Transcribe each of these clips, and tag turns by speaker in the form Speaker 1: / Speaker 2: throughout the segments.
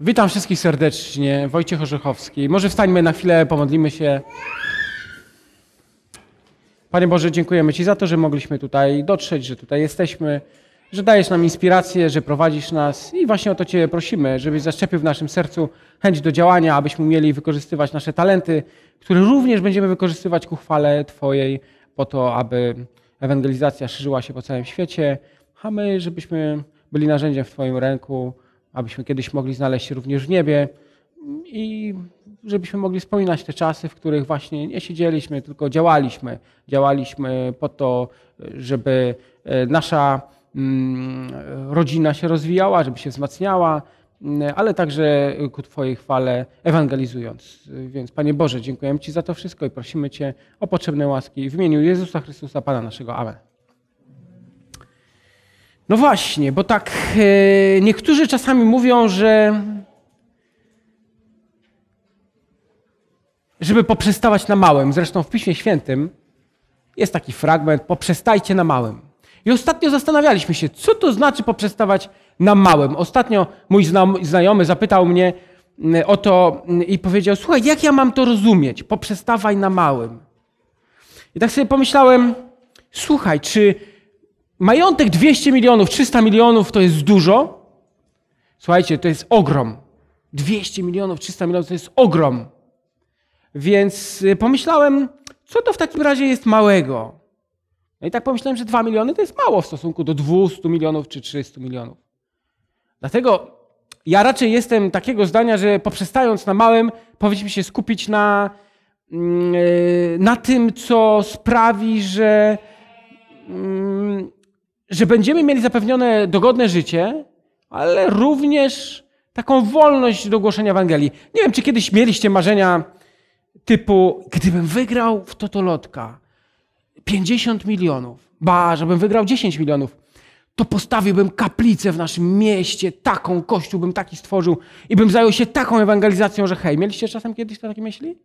Speaker 1: Witam wszystkich serdecznie. Wojciech Orzechowski. Może wstańmy na chwilę, pomodlimy się. Panie Boże, dziękujemy Ci za to, że mogliśmy tutaj dotrzeć, że tutaj jesteśmy, że dajesz nam inspirację, że prowadzisz nas i właśnie o to Cię prosimy, żebyś zaszczepił w naszym sercu chęć do działania, abyśmy umieli wykorzystywać nasze talenty, które również będziemy wykorzystywać ku chwale Twojej po to, aby ewangelizacja szerzyła się po całym świecie, a my, żebyśmy byli narzędziem w Twoim ręku, abyśmy kiedyś mogli znaleźć się również w niebie i żebyśmy mogli wspominać te czasy, w których właśnie nie siedzieliśmy, tylko działaliśmy. Działaliśmy po to, żeby e, nasza mm, rodzina się rozwijała, żeby się wzmacniała, mm, ale także ku Twojej chwale ewangelizując. Więc Panie Boże, dziękujemy Ci za to wszystko i prosimy Cię o potrzebne łaski w imieniu Jezusa Chrystusa, Pana naszego. Amen. No właśnie, bo tak e, niektórzy czasami mówią, że żeby poprzestawać na małym. Zresztą w Piśmie Świętym jest taki fragment: poprzestajcie na małym. I ostatnio zastanawialiśmy się, co to znaczy poprzestawać na małym. Ostatnio mój znajomy zapytał mnie mm, o to mm, i powiedział: Słuchaj, jak ja mam to rozumieć? Poprzestawaj na małym. I tak sobie pomyślałem: Słuchaj, czy Majątek 200 milionów, 300 milionów to jest dużo. Słuchajcie, to jest ogrom. 200 milionów, 300 milionów to jest ogrom. Więc y, pomyślałem, co to w takim razie jest małego? No i tak pomyślałem, że 2 miliony to jest mało w stosunku do 200 milionów czy 300 milionów. Dlatego ja raczej jestem takiego zdania, że poprzestając na małym, powinniśmy się skupić na, mm, y, na tym, co sprawi, że mm, że będziemy mieli zapewnione dogodne życie, ale również taką wolność do głoszenia Ewangelii. Nie wiem, czy kiedyś mieliście marzenia typu, gdybym wygrał w Totolotka 50 milionów, ba, żebym wygrał 10 milionów, to postawiłbym kaplicę w naszym mieście, taką kościół bym taki stworzył i bym zajął się taką ewangelizacją, że hej, mieliście czasem kiedyś to takie myśli?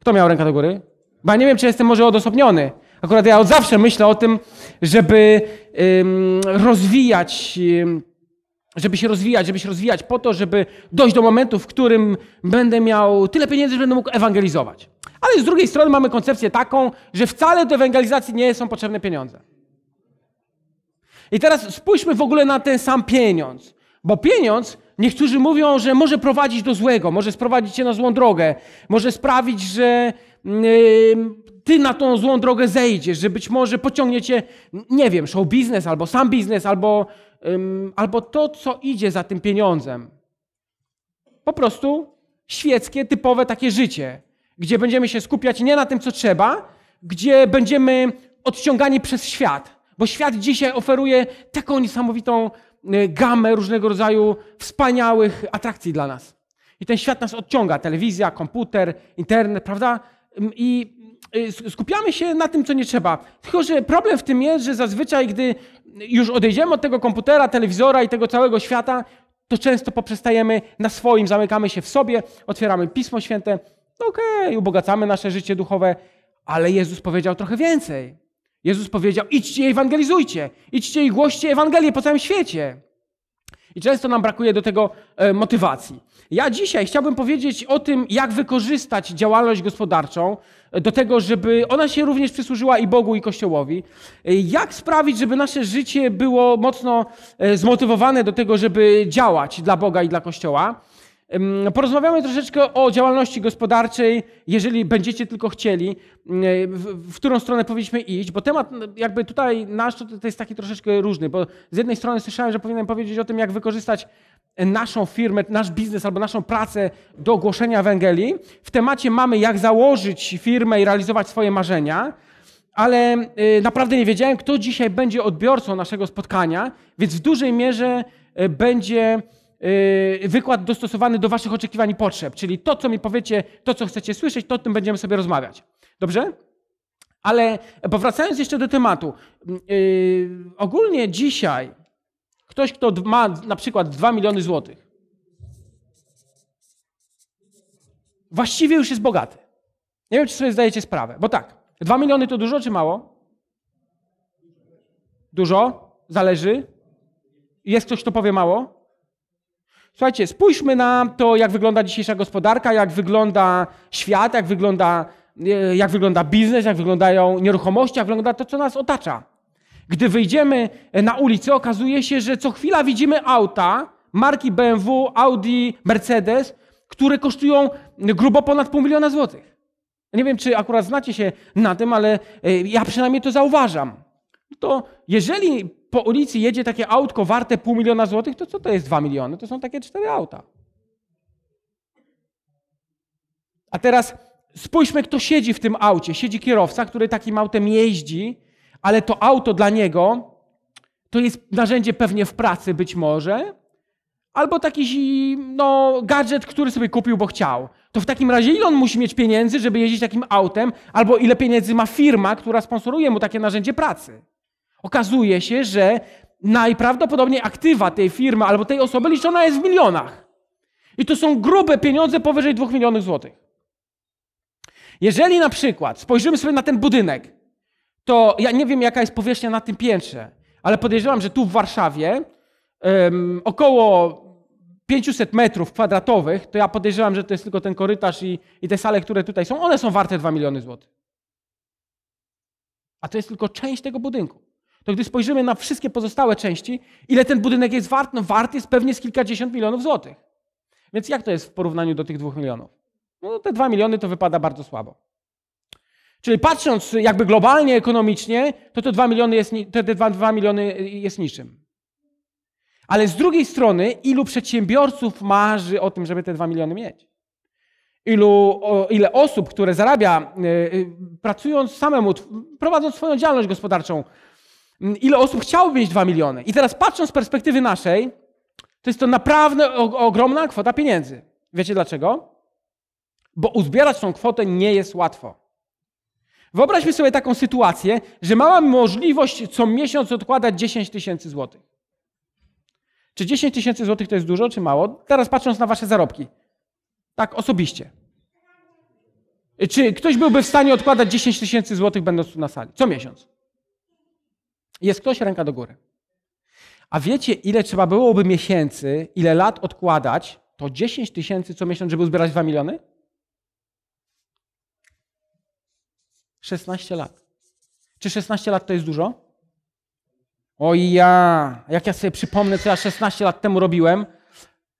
Speaker 1: Kto miał rękę do góry? Bo ja nie wiem, czy jestem może odosobniony, Akurat ja od zawsze myślę o tym, żeby rozwijać, żeby się rozwijać, żeby się rozwijać po to, żeby dojść do momentu, w którym będę miał tyle pieniędzy, że będę mógł ewangelizować. Ale z drugiej strony mamy koncepcję taką, że wcale do ewangelizacji nie są potrzebne pieniądze. I teraz spójrzmy w ogóle na ten sam pieniądz, bo pieniądz Niektórzy mówią, że może prowadzić do złego, może sprowadzić cię na złą drogę, może sprawić, że ty na tą złą drogę zejdziesz, że być może pociągnie cię, nie wiem, show biznes albo sam biznes, albo, um, albo to, co idzie za tym pieniądzem. Po prostu świeckie, typowe takie życie, gdzie będziemy się skupiać nie na tym, co trzeba, gdzie będziemy odciągani przez świat, bo świat dzisiaj oferuje taką niesamowitą y, gamę różnego rodzaju wspaniałych atrakcji dla nas. I ten świat nas odciąga. Telewizja, komputer, internet, prawda? I Y, skupiamy się na tym, co nie trzeba. Tylko, że problem w tym jest, że zazwyczaj, gdy już odejdziemy od tego komputera, telewizora i tego całego świata, to często poprzestajemy na swoim, zamykamy się w sobie, otwieramy Pismo Święte, no okej, okay, ubogacamy nasze życie duchowe, ale Jezus powiedział trochę więcej. Jezus powiedział, idźcie i ewangelizujcie, idźcie i głoście Ewangelię po całym świecie. I często nam brakuje do tego e, motywacji. Ja dzisiaj chciałbym powiedzieć o tym, jak wykorzystać działalność gospodarczą e, do tego, żeby ona się również przysłużyła i Bogu, i Kościołowi. E, jak sprawić, żeby nasze życie było mocno zmotywowane do tego, żeby działać dla Boga i dla Kościoła. Porozmawiamy troszeczkę o działalności gospodarczej, jeżeli będziecie tylko chcieli, w, którą stronę powinniśmy iść, bo temat no, jakby tutaj nasz to, to jest taki troszeczkę różny, bo z jednej strony słyszałem, że powinienem powiedzieć o tym, jak wykorzystać naszą firmę, nasz biznes albo naszą pracę do ogłoszenia Ewangelii. W temacie mamy, jak założyć firmę i realizować swoje marzenia, ale y, naprawdę nie wiedziałem, kto dzisiaj będzie odbiorcą naszego spotkania, więc w dużej mierze y, będzie Y, wykład dostosowany do Waszych oczekiwań i potrzeb. Czyli to, co mi powiecie, to, co chcecie słyszeć, to o tym będziemy sobie rozmawiać. Dobrze? Ale powracając jeszcze do tematu, yy, ogólnie dzisiaj ktoś, kto ma na przykład 2 miliony złotych, właściwie już jest bogaty. Nie wiem, czy sobie zdajecie sprawę, bo tak, 2 miliony to dużo czy mało? Dużo, zależy. Jest ktoś, kto powie mało? Słuchajcie, spójrzmy na to, jak wygląda dzisiejsza gospodarka, jak wygląda świat, jak wygląda, e, jak wygląda biznes, jak wyglądają nieruchomości, jak wygląda to, co nas otacza. Gdy wyjdziemy e, na ulicę, okazuje się, że co chwila widzimy auta marki BMW, Audi, Mercedes, które kosztują grubo ponad pół miliona złotych. Nie wiem, czy akurat znacie się na tym, ale e, ja przynajmniej to zauważam to jeżeli po ulicy jedzie takie autko warte pół miliona złotych, to co to jest dwa miliony? To są takie cztery auta. A teraz spójrzmy, kto siedzi w tym aucie. Siedzi kierowca, który takim autem jeździ, ale to auto dla niego to jest narzędzie pewnie w pracy być może, albo taki no, gadżet, który sobie kupił, bo chciał. To w takim razie ile on musi mieć pieniędzy, żeby jeździć takim autem, albo ile pieniędzy ma firma, która sponsoruje mu takie narzędzie pracy? Okazuje się, że najprawdopodobniej aktywa tej firmy albo tej osoby liczona jest w milionach. I to są grube pieniądze powyżej 2 milionów złotych. Jeżeli na przykład spojrzymy sobie na ten budynek, to ja nie wiem, jaka jest powierzchnia na tym piętrze, ale podejrzewam, że tu w Warszawie um, około 500 metrów kwadratowych, to ja podejrzewam, że to jest tylko ten korytarz i, i te sale, które tutaj są, one są warte 2 miliony złotych. A to jest tylko część tego budynku to gdy spojrzymy na wszystkie pozostałe części, ile ten budynek jest wart? No wart jest pewnie z kilkadziesiąt milionów złotych. Więc jak to jest w porównaniu do tych dwóch milionów? No te dwa miliony to wypada bardzo słabo. Czyli patrząc jakby globalnie, ekonomicznie, to te dwa miliony jest, te miliony jest niczym. Ale z drugiej strony, ilu przedsiębiorców marzy o tym, żeby te dwa miliony mieć? Ilu, o, ile osób, które zarabia, y, y pracując samemu, prowadząc swoją działalność gospodarczą, ile osób chciało mieć 2 miliony. I teraz patrząc z perspektywy naszej, to jest to naprawdę ogromna kwota pieniędzy. Wiecie dlaczego? Bo uzbierać tą kwotę nie jest łatwo. Wyobraźmy sobie taką sytuację, że mamy możliwość co miesiąc odkładać 10 tysięcy złotych. Czy 10 tysięcy złotych to jest dużo, czy mało? Teraz patrząc na wasze zarobki. Tak, osobiście. Czy ktoś byłby w stanie odkładać 10 tysięcy złotych będąc tu na sali? Co miesiąc? Jest ktoś ręka do góry. A wiecie, ile trzeba byłoby miesięcy, ile lat odkładać, to 10 tysięcy co miesiąc, żeby uzbierać 2 miliony? 16 lat. Czy 16 lat to jest dużo? Oj ja, jak ja sobie przypomnę, co ja 16 lat temu robiłem.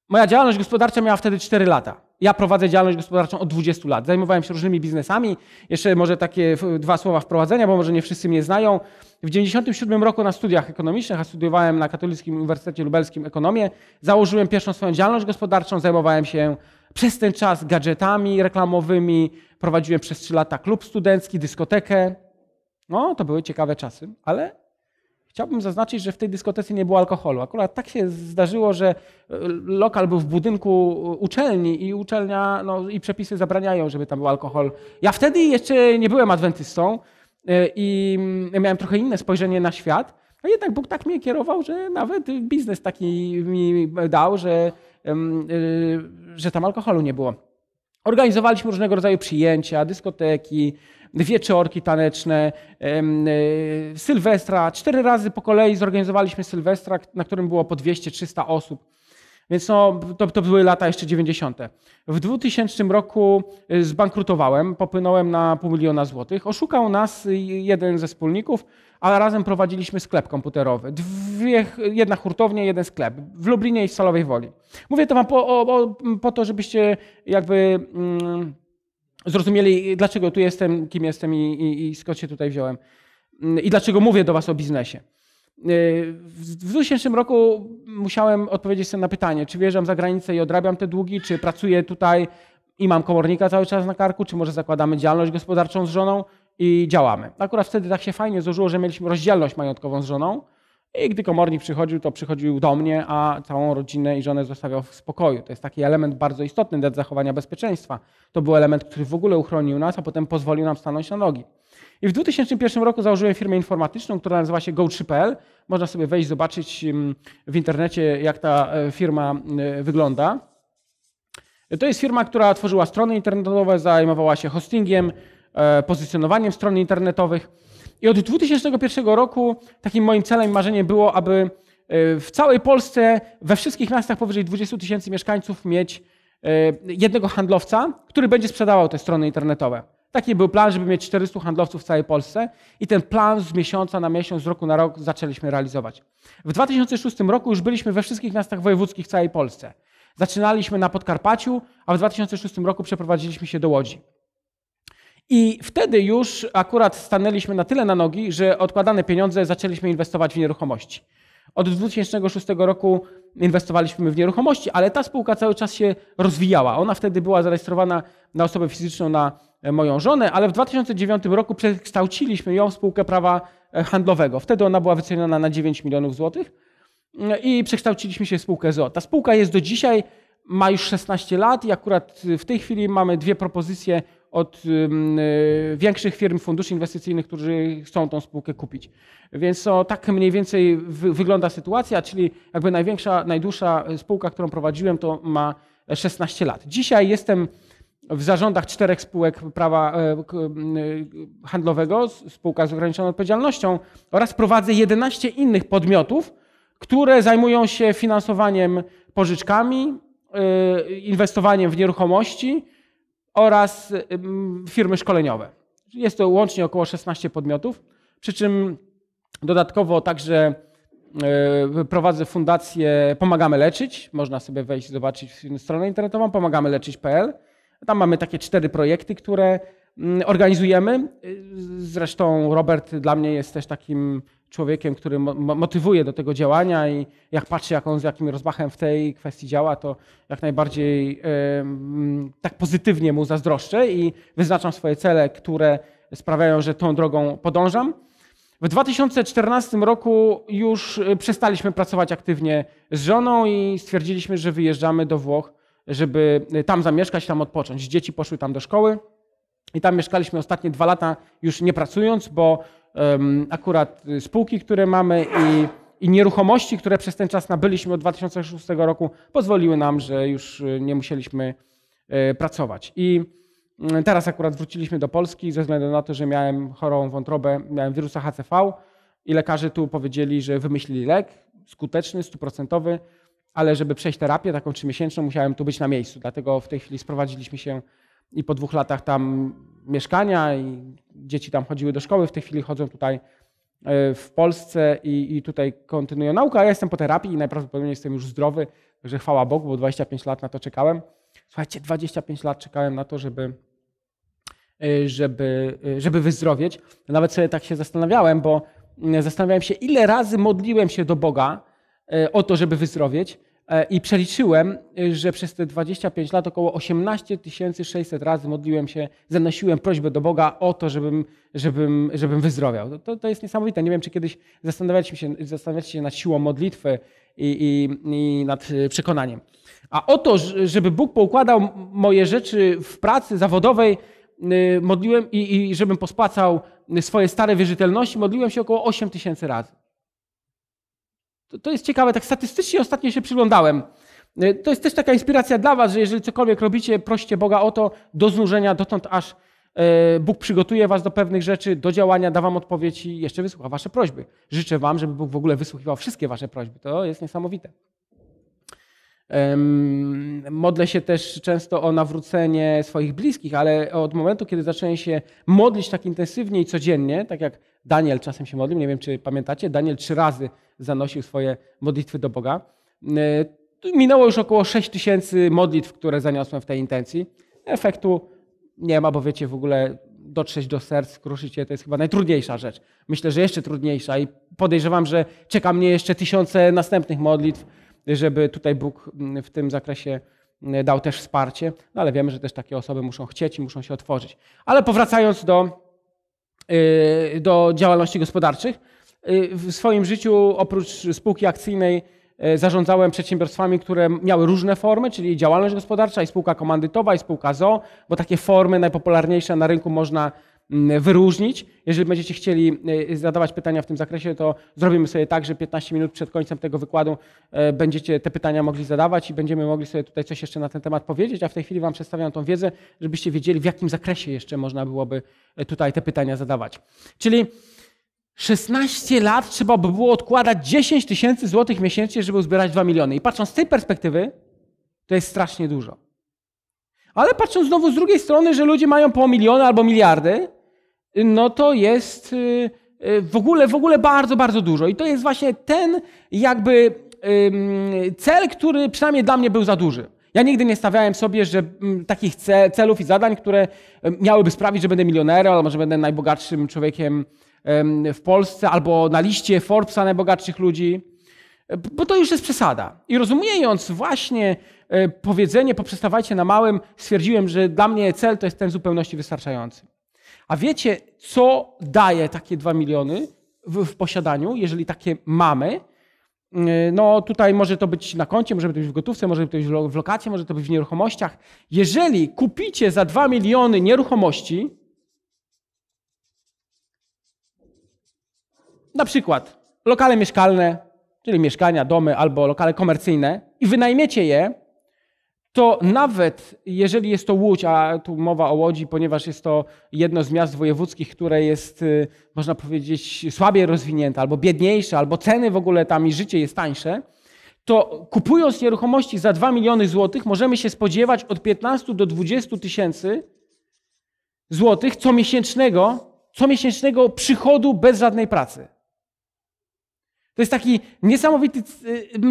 Speaker 1: Moja działalność gospodarcza miała wtedy 4 lata ja prowadzę działalność gospodarczą od 20 lat. Zajmowałem się różnymi biznesami. Jeszcze może takie dwa słowa wprowadzenia, bo może nie wszyscy mnie znają. W 97 roku na studiach ekonomicznych, a studiowałem na Katolickim Uniwersytecie Lubelskim ekonomię, założyłem pierwszą swoją działalność gospodarczą. Zajmowałem się przez ten czas gadżetami reklamowymi. Prowadziłem przez 3 lata klub studencki, dyskotekę. No, to były ciekawe czasy, ale Chciałbym zaznaczyć, że w tej dyskotece nie było alkoholu. Akurat tak się zdarzyło, że e, lokal był w budynku e, uczelni i uczelnia no, i przepisy zabraniają, żeby tam był alkohol. Ja wtedy jeszcze nie byłem adwentystą e, i mm, miałem trochę inne spojrzenie na świat, a jednak Bóg tak mnie kierował, że nawet biznes taki mi dał, że, że tam alkoholu nie było. Organizowaliśmy różnego rodzaju przyjęcia, dyskoteki, wieczorki taneczne, e, Sylwestra. Cztery razy po kolei zorganizowaliśmy Sylwestra, na którym było po 200-300 osób. Więc no, to, to były lata jeszcze 90. W 2000 roku e, zbankrutowałem, popłynąłem na pół miliona złotych. Oszukał nas jeden ze wspólników, ale razem prowadziliśmy sklep komputerowy. Dwie, jedna hurtownia, jeden sklep w Lublinie i w Salowej Woli. Mówię to wam po, o, o, po to, żebyście jakby... Mm, zrozumieli, dlaczego tu jestem, kim jestem i, i, i skąd się tutaj wziąłem. Mm, I dlaczego mówię do Was o biznesie. Y, w 2000 roku musiałem odpowiedzieć sobie na pytanie, czy wjeżdżam za granicę i odrabiam te długi, czy pracuję tutaj i mam komornika cały czas na karku, czy może zakładamy działalność gospodarczą z żoną i działamy. Akurat wtedy tak się fajnie złożyło, że mieliśmy rozdzielność majątkową z żoną i gdy komornik przychodził, to przychodził do mnie, a całą rodzinę i żonę zostawiał w spokoju. To jest taki element bardzo istotny dla zachowania bezpieczeństwa. To był element, który w ogóle uchronił nas, a potem pozwolił nam stanąć na nogi. I w 2001 roku założyłem firmę informatyczną, która nazywa się Go3.pl. Można sobie wejść, zobaczyć mm, w internecie, jak ta e, firma e, wygląda. To jest firma, która tworzyła strony internetowe, zajmowała się hostingiem, e, pozycjonowaniem stron internetowych. I od 2001 roku takim moim celem i marzeniem było, aby e, w całej Polsce, we wszystkich miastach powyżej 20 tysięcy mieszkańców mieć e, jednego handlowca, który będzie sprzedawał te strony internetowe. Taki był plan, żeby mieć 400 handlowców w całej Polsce i ten plan z miesiąca na miesiąc, z roku na rok zaczęliśmy realizować. W 2006 roku już byliśmy we wszystkich miastach wojewódzkich w całej Polsce. Zaczynaliśmy na Podkarpaciu, a w 2006 roku przeprowadziliśmy się do Łodzi. I wtedy już akurat stanęliśmy na tyle na nogi, że odkładane pieniądze zaczęliśmy inwestować w nieruchomości. Od 2006 roku inwestowaliśmy w nieruchomości, ale ta spółka cały czas się rozwijała. Ona wtedy była zarejestrowana na osobę fizyczną, na e, moją żonę, ale w 2009 roku przekształciliśmy ją w spółkę prawa e, handlowego. Wtedy ona była wyceniona na 9 milionów złotych mm, i przekształciliśmy się w spółkę ZO. Ta spółka jest do dzisiaj, ma już 16 lat i akurat w tej chwili mamy dwie propozycje od y, większych firm, funduszy inwestycyjnych, którzy chcą tą spółkę kupić. Więc to tak mniej więcej wygląda sytuacja, czyli jakby największa, najdłuższa spółka, którą prowadziłem, to ma 16 lat. Dzisiaj jestem w zarządach czterech spółek prawa e, y, handlowego, spółka z ograniczoną odpowiedzialnością oraz prowadzę 11 innych podmiotów, które zajmują się finansowaniem pożyczkami, e, inwestowaniem w nieruchomości, oraz firmy szkoleniowe. Jest to łącznie około 16 podmiotów, przy czym dodatkowo także e, prowadzę fundację Pomagamy Leczyć. Można sobie wejść, zobaczyć stronę internetową pomagamy leczyć.pl. Tam mamy takie cztery projekty, które mm, organizujemy. Y, zresztą Robert dla mnie jest też takim człowiekiem, który motywuje do tego działania i jak patrzę, jak on z jakim rozmachem w tej kwestii działa, to jak najbardziej tak pozytywnie mu zazdroszczę i wyznaczam swoje cele, które sprawiają, że tą drogą podążam. W 2014 roku już y, przestaliśmy pracować aktywnie z żoną i stwierdziliśmy, że wyjeżdżamy do Włoch, żeby y, tam zamieszkać, tam odpocząć. Dzieci poszły tam do szkoły i tam mieszkaliśmy ostatnie dwa lata już nie pracując, bo akurat spółki, które mamy i, i nieruchomości, które przez ten czas nabyliśmy od 2006 roku, pozwoliły nam, że już e, nie musieliśmy e, pracować. I mm, teraz akurat wróciliśmy do Polski ze względu na to, że miałem chorą wątrobę, miałem wirusa HCV i lekarze tu powiedzieli, że wymyślili lek skuteczny, stuprocentowy, ale żeby przejść terapię taką trzymiesięczną, musiałem tu być na miejscu. Dlatego w tej chwili sprowadziliśmy się i po dwóch latach tam mieszkania i dzieci tam chodziły do szkoły, w tej chwili chodzą tutaj e, w Polsce i, i tutaj kontynuują naukę, a ja jestem po terapii i najprawdopodobniej jestem już zdrowy, że chwała Bogu, bo 25 lat na to czekałem. Słuchajcie, 25 lat czekałem na to, żeby, e, żeby, e, żeby wyzdrowieć. Nawet sobie tak się zastanawiałem, bo mm, zastanawiałem się, ile razy modliłem się do Boga o to, żeby wyzdrowieć E, I przeliczyłem, y, że przez te 25 lat około 18 600 razy modliłem się, zanosiłem prośbę do Boga o to, żebym, żebym, żebym wyzdrowiał. To, to jest niesamowite. Nie wiem, czy kiedyś zastanawialiśmy się, zastanawialiście się nad siłą modlitwy i, i, i nad y, przekonaniem. A o to, żeby Bóg poukładał moje rzeczy w pracy zawodowej, y, modliłem i, i żebym pospłacał swoje stare wierzytelności, modliłem się około 8 tysięcy razy to jest ciekawe, tak statystycznie ostatnio się przyglądałem. E, to jest też taka inspiracja dla Was, że jeżeli cokolwiek robicie, proście Boga o to do znużenia, dotąd aż e, Bóg przygotuje Was do pewnych rzeczy, do działania, da Wam odpowiedzi i jeszcze wysłucha Wasze prośby. Życzę Wam, żeby Bóg w ogóle wysłuchiwał wszystkie Wasze prośby. To jest niesamowite. Modlę się też często o nawrócenie swoich bliskich, ale od momentu, kiedy zacząłem się modlić tak intensywnie i codziennie, tak jak Daniel czasem się modlił, nie wiem czy pamiętacie, Daniel trzy razy zanosił swoje modlitwy do Boga. E, minęło już około 6 tysięcy modlitw, które zaniosłem w tej intencji. Efektu nie ma, bo wiecie, w ogóle dotrzeć do serc, kruszyć je, to jest chyba najtrudniejsza rzecz. Myślę, że jeszcze trudniejsza i podejrzewam, że czeka mnie jeszcze tysiące następnych modlitw żeby tutaj Bóg mm, w tym zakresie mm, dał też wsparcie, no ale wiemy, że też takie osoby muszą chcieć i muszą się otworzyć. Ale powracając do, y, do działalności gospodarczych, y, w swoim życiu oprócz spółki akcyjnej y, zarządzałem przedsiębiorstwami, które miały różne formy, czyli działalność gospodarcza i spółka komandytowa i spółka ZO, bo takie formy najpopularniejsze na rynku można Mm, wyróżnić. Jeżeli będziecie chcieli e, zadawać pytania w tym zakresie, to zrobimy sobie tak, że 15 minut przed końcem tego wykładu e, będziecie te pytania mogli zadawać i będziemy mogli sobie tutaj coś jeszcze na ten temat powiedzieć, a w tej chwili Wam przedstawiam tą wiedzę, żebyście wiedzieli, w jakim zakresie jeszcze można byłoby e, tutaj te pytania zadawać. Czyli 16 lat trzeba by było odkładać 10 tysięcy złotych miesięcznie, żeby uzbierać 2 miliony. I patrząc z tej perspektywy, to jest strasznie dużo. Ale patrząc znowu z drugiej strony, że ludzie mają po miliony albo miliardy, no to jest y, y, w ogóle, w ogóle bardzo, bardzo dużo. I to jest właśnie ten jakby cel, który przynajmniej dla mnie był za duży. Ja nigdy nie stawiałem sobie że mm, takich celów i zadań, które miałyby sprawić, że będę milionerem albo że będę najbogatszym człowiekiem w Polsce albo na liście Forbesa najbogatszych ludzi, bo to już jest przesada. I rozumiejąc właśnie y, powiedzenie poprzestawajcie na małym, stwierdziłem, że dla mnie cel to jest ten zupełności wystarczający. A wiecie, co daje takie dwa miliony w, w posiadaniu, jeżeli takie mamy? Mm, no tutaj może to być na koncie, może to być w gotówce, może to być w lokacie, może to być w nieruchomościach. Jeżeli kupicie za 2 miliony nieruchomości, na przykład lokale mieszkalne, czyli mieszkania, domy albo lokale komercyjne i wynajmiecie je, to nawet jeżeli jest to Łódź, a tu mowa o Łodzi, ponieważ jest to jedno z miast wojewódzkich, które jest, y, można powiedzieć, słabiej rozwinięte, albo biedniejsze, albo ceny w ogóle tam i życie jest tańsze, to kupując nieruchomości za 2 miliony złotych, możemy się spodziewać od 15 do 20 tysięcy złotych co miesięcznego, co miesięcznego przychodu bez żadnej pracy. To jest taki niesamowity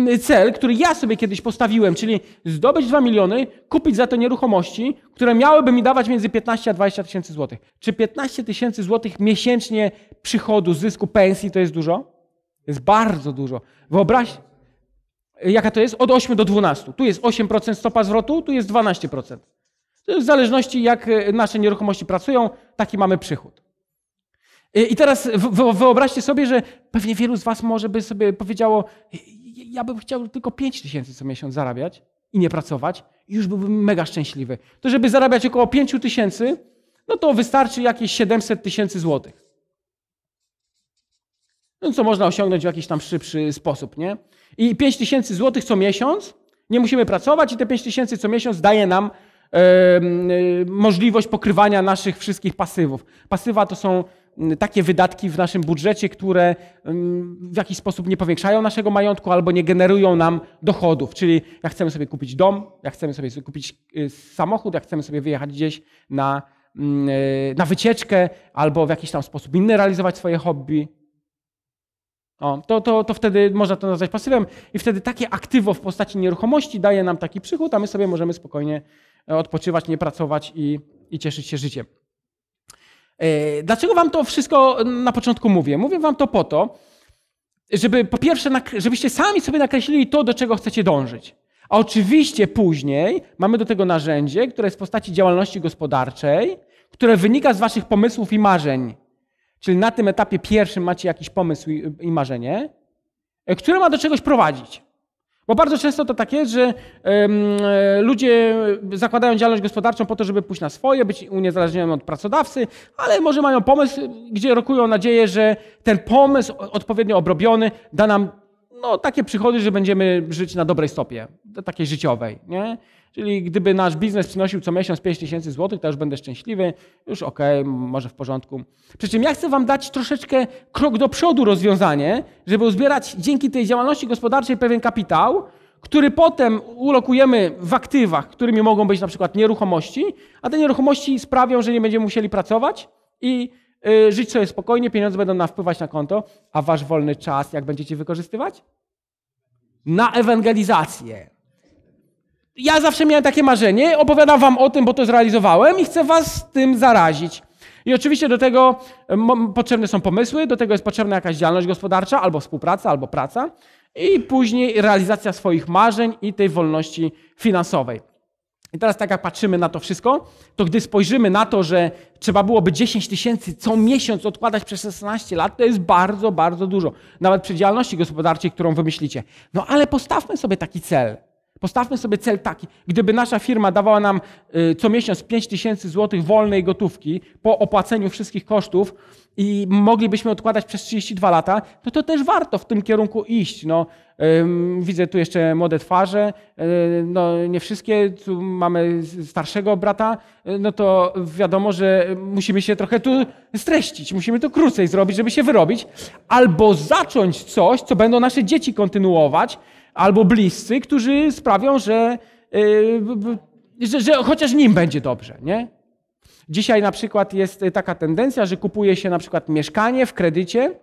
Speaker 1: y, y, cel, który ja sobie kiedyś postawiłem, czyli zdobyć 2 miliony, kupić za to nieruchomości, które miałyby mi dawać między 15 a 20 tysięcy złotych. Czy 15 tysięcy złotych miesięcznie przychodu, zysku, pensji to jest dużo? To jest bardzo dużo. Wyobraź, jaka to jest? Od 8 do 12. Tu jest 8% stopa zwrotu, tu jest 12%. W zależności jak y, nasze nieruchomości pracują, taki mamy przychód. I teraz wyobraźcie sobie, że pewnie wielu z Was może by sobie powiedziało: Ja bym chciał tylko 5 tysięcy co miesiąc zarabiać i nie pracować, i już byłbym mega szczęśliwy. To, żeby zarabiać około 5 tysięcy, no to wystarczy jakieś 700 tysięcy złotych. No co można osiągnąć w jakiś tam szybszy sposób, nie? I 5 tysięcy złotych co miesiąc, nie musimy pracować, i te 5 tysięcy co miesiąc daje nam y, możliwość pokrywania naszych wszystkich pasywów. Pasywa to są Mm, takie wydatki w naszym budżecie, które mm, w jakiś sposób nie powiększają naszego majątku albo nie generują nam dochodów. Czyli jak chcemy sobie kupić dom, jak chcemy sobie kupić y, samochód, jak chcemy sobie wyjechać gdzieś na, mm, y, na wycieczkę albo w jakiś tam sposób inny realizować swoje hobby. O, to, to, to wtedy można to nazwać pasywem i wtedy takie aktywo w postaci nieruchomości daje nam taki przychód, a my sobie możemy spokojnie e, odpoczywać, nie pracować i, i cieszyć się życiem. E, dlaczego wam to wszystko na początku mówię? Mówię wam to po to, żeby po pierwsze, żebyście sami sobie nakreślili to, do czego chcecie dążyć. A oczywiście później mamy do tego narzędzie, które jest w postaci działalności gospodarczej, które wynika z waszych pomysłów i marzeń. Czyli na tym etapie pierwszym macie jakiś pomysł i marzenie, e, które ma do czegoś prowadzić. Bo bardzo często to tak jest, że e, ludzie zakładają działalność gospodarczą po to, żeby pójść na swoje, być uniezależnionym od pracodawcy, ale może mają pomysł, gdzie rokują nadzieję, że ten pomysł odpowiednio obrobiony da nam no, takie przychody, że będziemy żyć na dobrej stopie, takiej życiowej. Nie? Czyli gdyby nasz biznes przynosił co miesiąc 5 tysięcy złotych, to już będę szczęśliwy, już okej, okay, może w porządku. Przy czym ja chcę Wam dać troszeczkę krok do przodu rozwiązanie, żeby uzbierać dzięki tej działalności gospodarczej pewien kapitał, który potem ulokujemy w aktywach, którymi mogą być na przykład nieruchomości, a te nieruchomości sprawią, że nie będziemy musieli pracować i y, żyć sobie spokojnie, pieniądze będą nam wpływać na konto, a wasz wolny czas jak będziecie wykorzystywać? Na ewangelizację ja zawsze miałem takie marzenie, opowiadam wam o tym, bo to zrealizowałem i chcę was tym zarazić. I oczywiście do tego potrzebne są pomysły, do tego jest potrzebna jakaś działalność gospodarcza, albo współpraca, albo praca, i później realizacja swoich marzeń i tej wolności finansowej. I teraz tak jak patrzymy na to wszystko, to gdy spojrzymy na to, że trzeba byłoby 10 tysięcy co miesiąc odkładać przez 16 lat, to jest bardzo, bardzo dużo. Nawet przy działalności gospodarczej, którą wymyślicie. No ale postawmy sobie taki cel. Postawmy sobie cel taki. Gdyby nasza firma dawała nam y, co miesiąc 5 tysięcy złotych wolnej gotówki po opłaceniu wszystkich kosztów i moglibyśmy odkładać przez 32 lata, to to też warto w tym kierunku iść. No, widzę tu jeszcze młode twarze, y, no, nie wszystkie, tu mamy starszego brata, y, no to wiadomo, że musimy się trochę tu streścić, musimy to krócej zrobić, żeby się wyrobić, albo zacząć coś, co będą nasze dzieci kontynuować, albo bliscy, którzy sprawią, że, y, że, że chociaż nim będzie dobrze, nie? Dzisiaj na przykład jest y, taka tendencja, że kupuje się na przykład mieszkanie w kredycie,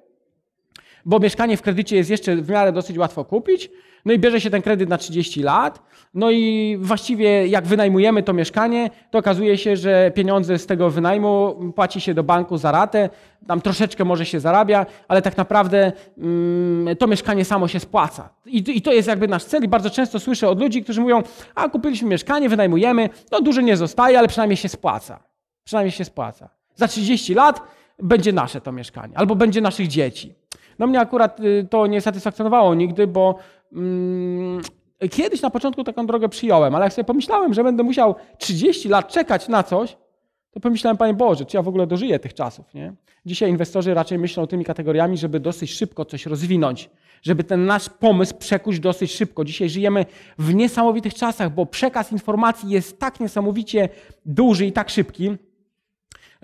Speaker 1: bo mieszkanie w kredycie jest jeszcze w miarę dosyć łatwo kupić, no i bierze się ten kredyt na 30 lat. No i właściwie jak wynajmujemy to mieszkanie, to okazuje się, że pieniądze z tego wynajmu płaci się do banku za ratę. Tam troszeczkę może się zarabia, ale tak naprawdę mm, to mieszkanie samo się spłaca. I, I, to jest jakby nasz cel. I bardzo często słyszę od ludzi, którzy mówią: A kupiliśmy mieszkanie, wynajmujemy, no dużo nie zostaje, ale przynajmniej się spłaca. Przynajmniej się spłaca. Za 30 lat będzie nasze to mieszkanie, albo będzie naszych dzieci. No mnie akurat y, to nie satysfakcjonowało nigdy, bo Mm, kiedyś na początku taką drogę przyjąłem, ale jak sobie pomyślałem, że będę musiał 30 lat czekać na coś, to pomyślałem, Panie Boże, czy ja w ogóle dożyję tych czasów. Nie? Dzisiaj inwestorzy raczej myślą tymi kategoriami, żeby dosyć szybko coś rozwinąć, żeby ten nasz pomysł przekuć dosyć szybko. Dzisiaj żyjemy w niesamowitych czasach, bo przekaz informacji jest tak niesamowicie duży i tak szybki,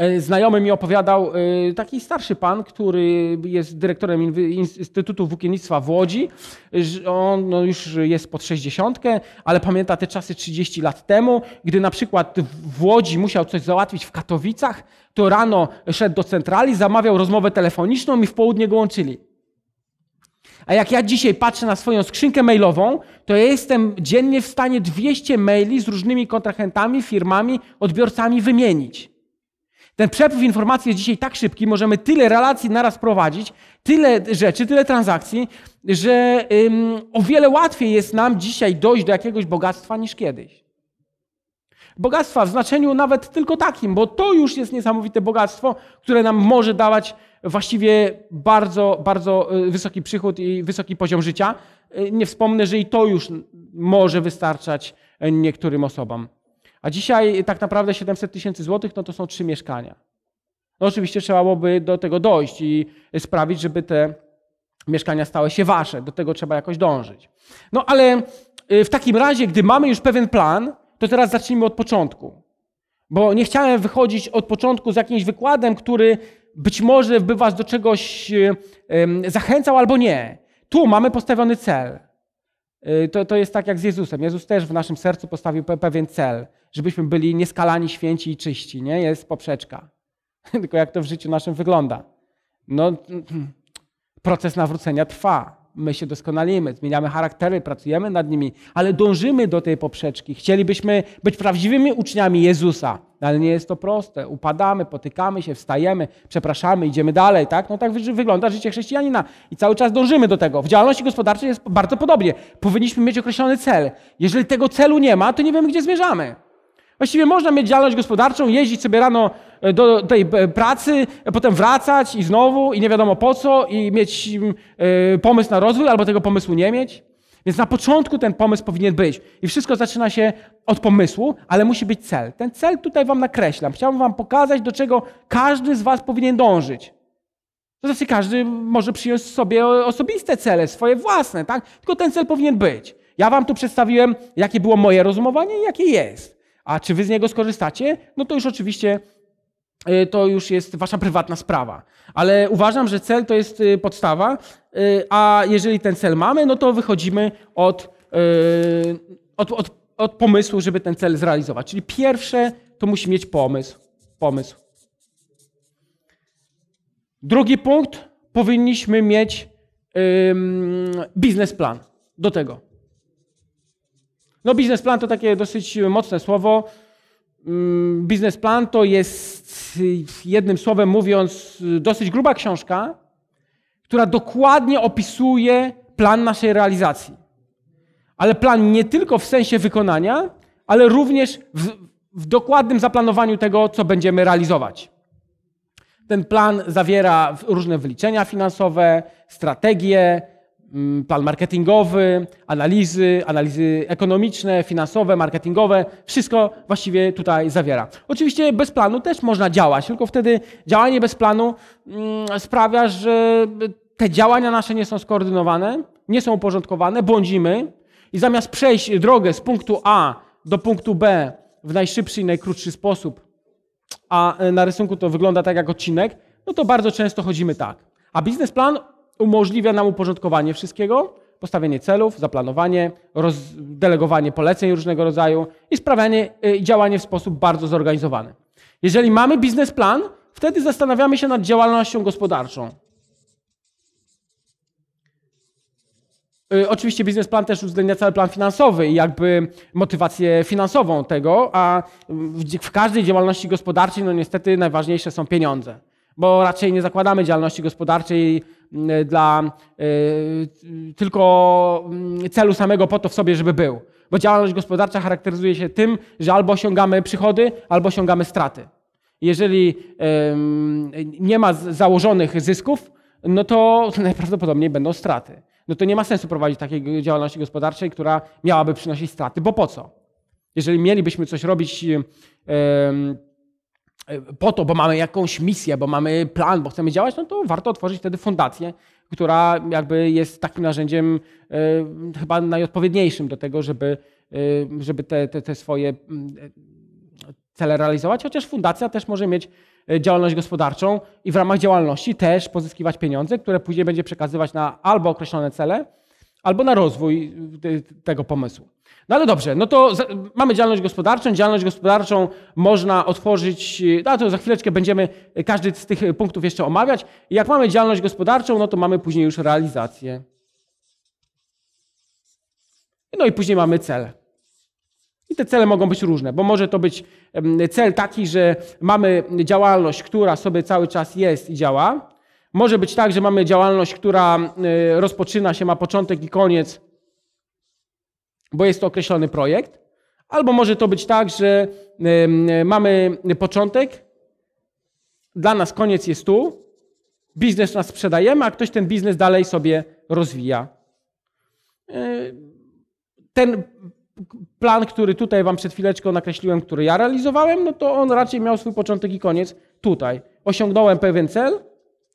Speaker 1: E, znajomy mi opowiadał e, taki starszy pan, który jest dyrektorem Instytutu Włókiennictwa w Łodzi. On no, już jest pod 60, ale pamięta te czasy 30 lat temu, gdy na przykład w Łodzi musiał coś załatwić w Katowicach, to rano szedł do centrali, zamawiał rozmowę telefoniczną i w południe go łączyli. A jak ja dzisiaj patrzę na swoją skrzynkę mailową, to ja jestem dziennie w stanie 200 maili z różnymi kontrahentami, firmami, odbiorcami wymienić. Ten przepływ informacji jest dzisiaj tak szybki, możemy tyle relacji naraz prowadzić, tyle rzeczy, tyle transakcji, że ym, o wiele łatwiej jest nam dzisiaj dojść do jakiegoś bogactwa niż kiedyś. Bogactwa w znaczeniu nawet tylko takim, bo to już jest niesamowite bogactwo, które nam może dawać właściwie bardzo, bardzo y, wysoki przychód i wysoki poziom życia. Y, nie wspomnę, że i to już może wystarczać y, niektórym osobom. A dzisiaj tak naprawdę 700 tysięcy złotych no to są trzy mieszkania. No oczywiście trzeba byłoby do tego dojść i sprawić, żeby te mieszkania stały się wasze. Do tego trzeba jakoś dążyć. No ale y, w takim razie, gdy mamy już pewien plan, to teraz zacznijmy od początku. Bo nie chciałem wychodzić od początku z jakimś wykładem, który być może by was do czegoś y, zachęcał albo nie. Tu mamy postawiony cel. Y, to, to jest tak jak z Jezusem. Jezus też w naszym sercu postawił pewien cel, żebyśmy byli nieskalani, święci i czyści. Nie jest poprzeczka. Tylko jak to w życiu naszym wygląda? No, proces nawrócenia trwa my się doskonalimy, zmieniamy charaktery, pracujemy nad nimi, ale dążymy do tej poprzeczki. Chcielibyśmy być prawdziwymi uczniami Jezusa, no, ale nie jest to proste. Upadamy, potykamy się, wstajemy, przepraszamy, idziemy dalej, tak? No tak wygląda życie chrześcijanina i cały czas dążymy do tego. W działalności gospodarczej jest bardzo podobnie. Powinniśmy mieć określony cel. Jeżeli tego celu nie ma, to nie wiemy, gdzie zmierzamy. Właściwie można mieć działalność gospodarczą, jeździć sobie rano E, do tej e, pracy, potem wracać i znowu i nie wiadomo po co i mieć mm, e, pomysł na rozwój albo tego pomysłu nie mieć. Więc na początku ten pomysł powinien być. I wszystko zaczyna się od pomysłu, ale musi być cel. Ten cel tutaj wam nakreślam. Chciałbym wam pokazać, do czego każdy z was powinien dążyć. To znaczy każdy może przyjąć sobie osobiste cele, swoje własne, tak? Tylko ten cel powinien być. Ja wam tu przedstawiłem, jakie było moje rozumowanie i jakie jest. A czy wy z niego skorzystacie? No to już oczywiście E, to już jest wasza prywatna sprawa. Ale uważam, że cel to jest e, podstawa, e, a jeżeli ten cel mamy, no to wychodzimy od, od, od, od pomysłu, żeby ten cel zrealizować. Czyli pierwsze to musi mieć pomysł. pomysł. Drugi punkt, powinniśmy mieć biznesplan do tego. No biznesplan to takie dosyć mocne słowo. Mm, biznesplan to jest jednym słowem mówiąc, dosyć gruba książka, która dokładnie opisuje plan naszej realizacji. Ale plan nie tylko w sensie wykonania, ale również w, w dokładnym zaplanowaniu tego, co będziemy realizować. Ten plan zawiera różne wyliczenia finansowe, strategie, Mm, plan marketingowy, analizy, analizy ekonomiczne, finansowe, marketingowe, wszystko właściwie tutaj zawiera. Oczywiście bez planu też można działać, tylko wtedy działanie bez planu mm, sprawia, że te działania nasze nie są skoordynowane, nie są uporządkowane, błądzimy i zamiast przejść drogę z punktu A do punktu B w najszybszy i najkrótszy sposób, a na rysunku to wygląda tak jak odcinek, no to bardzo często chodzimy tak. A biznesplan umożliwia nam uporządkowanie wszystkiego, postawienie celów, zaplanowanie, delegowanie poleceń różnego rodzaju i sprawianie y, i działanie w sposób bardzo zorganizowany. Jeżeli mamy biznesplan, wtedy zastanawiamy się nad działalnością gospodarczą. Y, oczywiście biznesplan też uwzględnia cały plan finansowy i jakby motywację finansową tego, a w każdej działalności gospodarczej no niestety najważniejsze są pieniądze, bo raczej nie zakładamy działalności gospodarczej Y, dla y, tylko mm, celu samego po to w sobie, żeby był. Bo działalność gospodarcza charakteryzuje się tym, że albo osiągamy przychody, albo osiągamy straty. Jeżeli nie ma założonych zysków, no to najprawdopodobniej będą straty. No to nie ma sensu prowadzić takiej działalności gospodarczej, która miałaby przynosić straty, bo po co? Jeżeli mielibyśmy coś robić E, po to, bo mamy jakąś misję, bo mamy plan, bo chcemy działać, no to warto otworzyć wtedy fundację, która jakby jest takim narzędziem e, chyba najodpowiedniejszym do tego, żeby, e, żeby te, te, te swoje cele realizować, chociaż fundacja też może mieć działalność gospodarczą i w ramach działalności też pozyskiwać pieniądze, które później będzie przekazywać na albo określone cele, albo na rozwój y, tego pomysłu. No ale dobrze, no to mamy działalność gospodarczą. Działalność gospodarczą można otworzyć, no to za chwileczkę będziemy każdy z tych punktów jeszcze omawiać. I jak mamy działalność gospodarczą, no to mamy później już realizację. No i później mamy cel. I te cele mogą być różne, bo może to być cel taki, że mamy działalność, która sobie cały czas jest i działa, może być tak, że mamy działalność, która y, rozpoczyna się, ma początek i koniec, bo jest to określony projekt, albo może to być tak, że mamy początek, dla nas koniec jest tu, biznes nas sprzedajemy, a ktoś ten biznes dalej sobie rozwija. Y, ten plan, który tutaj Wam przed chwileczką nakreśliłem, który ja realizowałem, no to on raczej miał swój początek i koniec tutaj. Osiągnąłem pewien cel,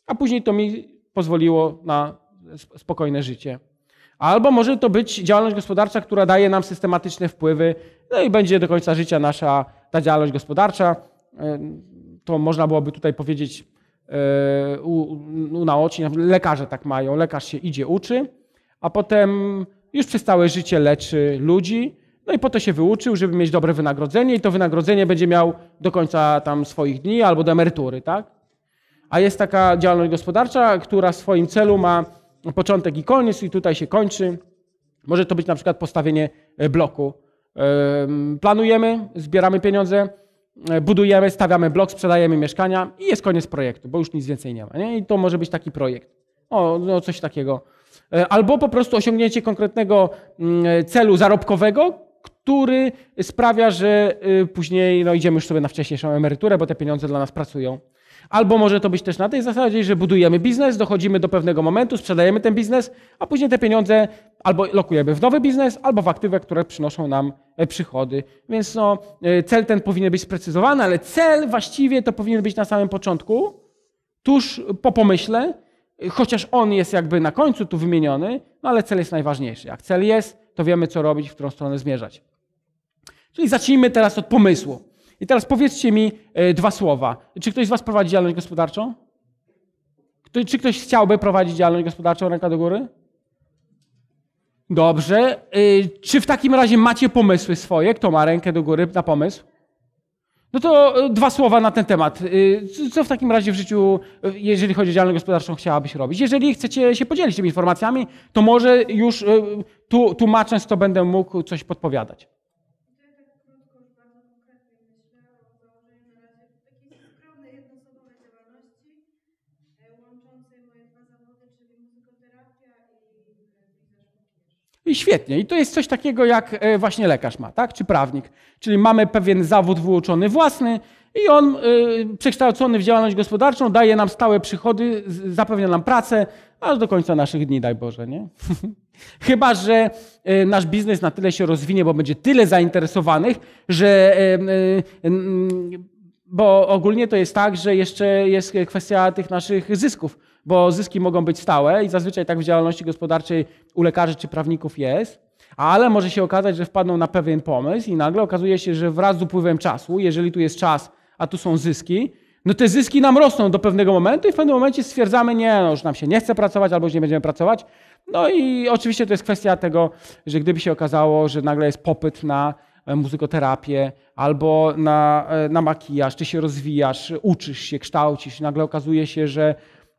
Speaker 1: a później to mi pozwoliło na spokojne życie. Albo może to być działalność gospodarcza, która daje nam systematyczne wpływy, no i będzie do końca życia nasza ta działalność gospodarcza. E, to można byłoby tutaj powiedzieć e, u, u naoczni, lekarze tak mają, lekarz się idzie, uczy, a potem już przez całe życie leczy ludzi, no i po to się wyuczył, żeby mieć dobre wynagrodzenie i to wynagrodzenie będzie miał do końca tam swoich dni albo do emerytury, tak? a jest taka działalność gospodarcza, która w swoim celu ma początek i koniec i tutaj się kończy. Może to być na przykład postawienie e, bloku. Planujemy, zbieramy pieniądze, e, budujemy, stawiamy blok, sprzedajemy mieszkania i jest koniec projektu, bo już nic więcej nie ma. Nie? I to może być taki projekt. O, no coś takiego. E, albo po prostu osiągnięcie konkretnego mm, celu zarobkowego, który sprawia, że y, później no, idziemy już sobie na wcześniejszą emeryturę, bo te pieniądze dla nas pracują. Albo może to być też na tej zasadzie, że budujemy biznes, dochodzimy do pewnego momentu, sprzedajemy ten biznes, a później te pieniądze albo lokujemy w nowy biznes, albo w aktywa, które przynoszą nam e, przychody. Więc no, e, cel ten powinien być sprecyzowany, ale cel właściwie to powinien być na samym początku, tuż po pomyśle, e, chociaż on jest jakby na końcu tu wymieniony, no ale cel jest najważniejszy. Jak cel jest, to wiemy, co robić, w którą stronę zmierzać. Czyli zacznijmy teraz od pomysłu. I teraz powiedzcie mi e, dwa słowa. Czy ktoś z Was prowadzi działalność gospodarczą? Czy ktoś chciałby prowadzić działalność gospodarczą? Ręka do góry? Dobrze. E, czy w takim razie macie pomysły swoje? Kto ma rękę do góry na pomysł? No to e, dwa słowa na ten temat. Co w takim razie w życiu, jeżeli chodzi o działalność gospodarczą, chciałabyś robić? Jeżeli chcecie się podzielić tymi informacjami, to może już tu, tłumacząc to będę mógł coś podpowiadać. I świetnie. I to jest coś takiego, jak e, właśnie lekarz ma, tak? Czy prawnik. Czyli mamy pewien zawód wyłączony własny i on e, przekształcony w działalność gospodarczą daje nam stałe przychody, zapewnia nam pracę, aż do końca naszych dni, daj Boże, nie? Chyba, że e, nasz biznes na tyle się rozwinie, bo będzie tyle zainteresowanych, że bo ogólnie to jest tak, że jeszcze jest kwestia tych naszych zysków bo zyski mogą być stałe i zazwyczaj tak w działalności gospodarczej u lekarzy czy prawników jest, ale może się okazać, że wpadną na pewien pomysł i nagle okazuje się, że wraz z upływem czasu, jeżeli tu jest czas, a tu są zyski, no te zyski nam rosną do pewnego momentu i w pewnym momencie stwierdzamy, nie, no już nam się nie chce pracować albo już nie będziemy pracować. No i oczywiście to jest kwestia tego, że gdyby się okazało, że nagle jest popyt na e, muzykoterapię albo na, e, na makijaż, ty się rozwijasz, uczysz się, kształcisz, nagle okazuje się, że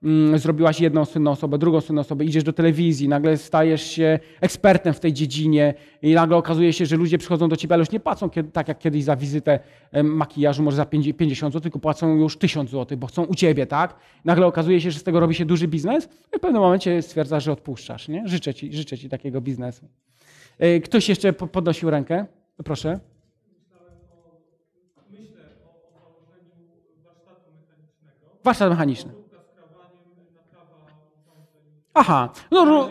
Speaker 1: Mm, zrobiłaś jedną słynną osobę, drugą słynną osobę, idziesz do telewizji, nagle stajesz się ekspertem w tej dziedzinie i nagle okazuje się, że ludzie przychodzą do ciebie, ale już nie płacą tak jak kiedyś za wizytę makijażu, może za 50 zł, tylko płacą już 1000 zł, bo chcą u ciebie, tak? Nagle okazuje się, że z tego robi się duży biznes i w pewnym momencie stwierdzasz, że odpuszczasz, nie? Życzę ci, życzę ci takiego biznesu. E, ktoś jeszcze podnosił rękę? Proszę. Warsztat mechaniczny. Aha. No,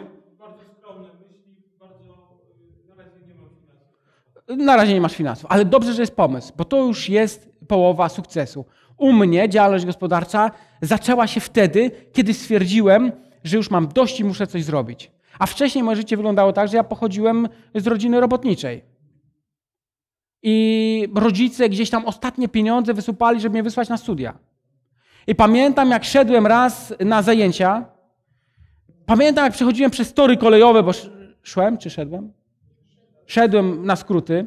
Speaker 1: na razie nie masz finansów, ale dobrze, że jest pomysł, bo to już jest połowa sukcesu. U mnie działalność gospodarcza zaczęła się wtedy, kiedy stwierdziłem, że już mam dość i muszę coś zrobić. A wcześniej moje życie wyglądało tak, że ja pochodziłem z rodziny robotniczej. I rodzice gdzieś tam ostatnie pieniądze wysupali, żeby mnie wysłać na studia. I pamiętam, jak szedłem raz na zajęcia Pamiętam, jak przechodziłem przez tory kolejowe, bo szłem czy szedłem? Szedłem na skróty.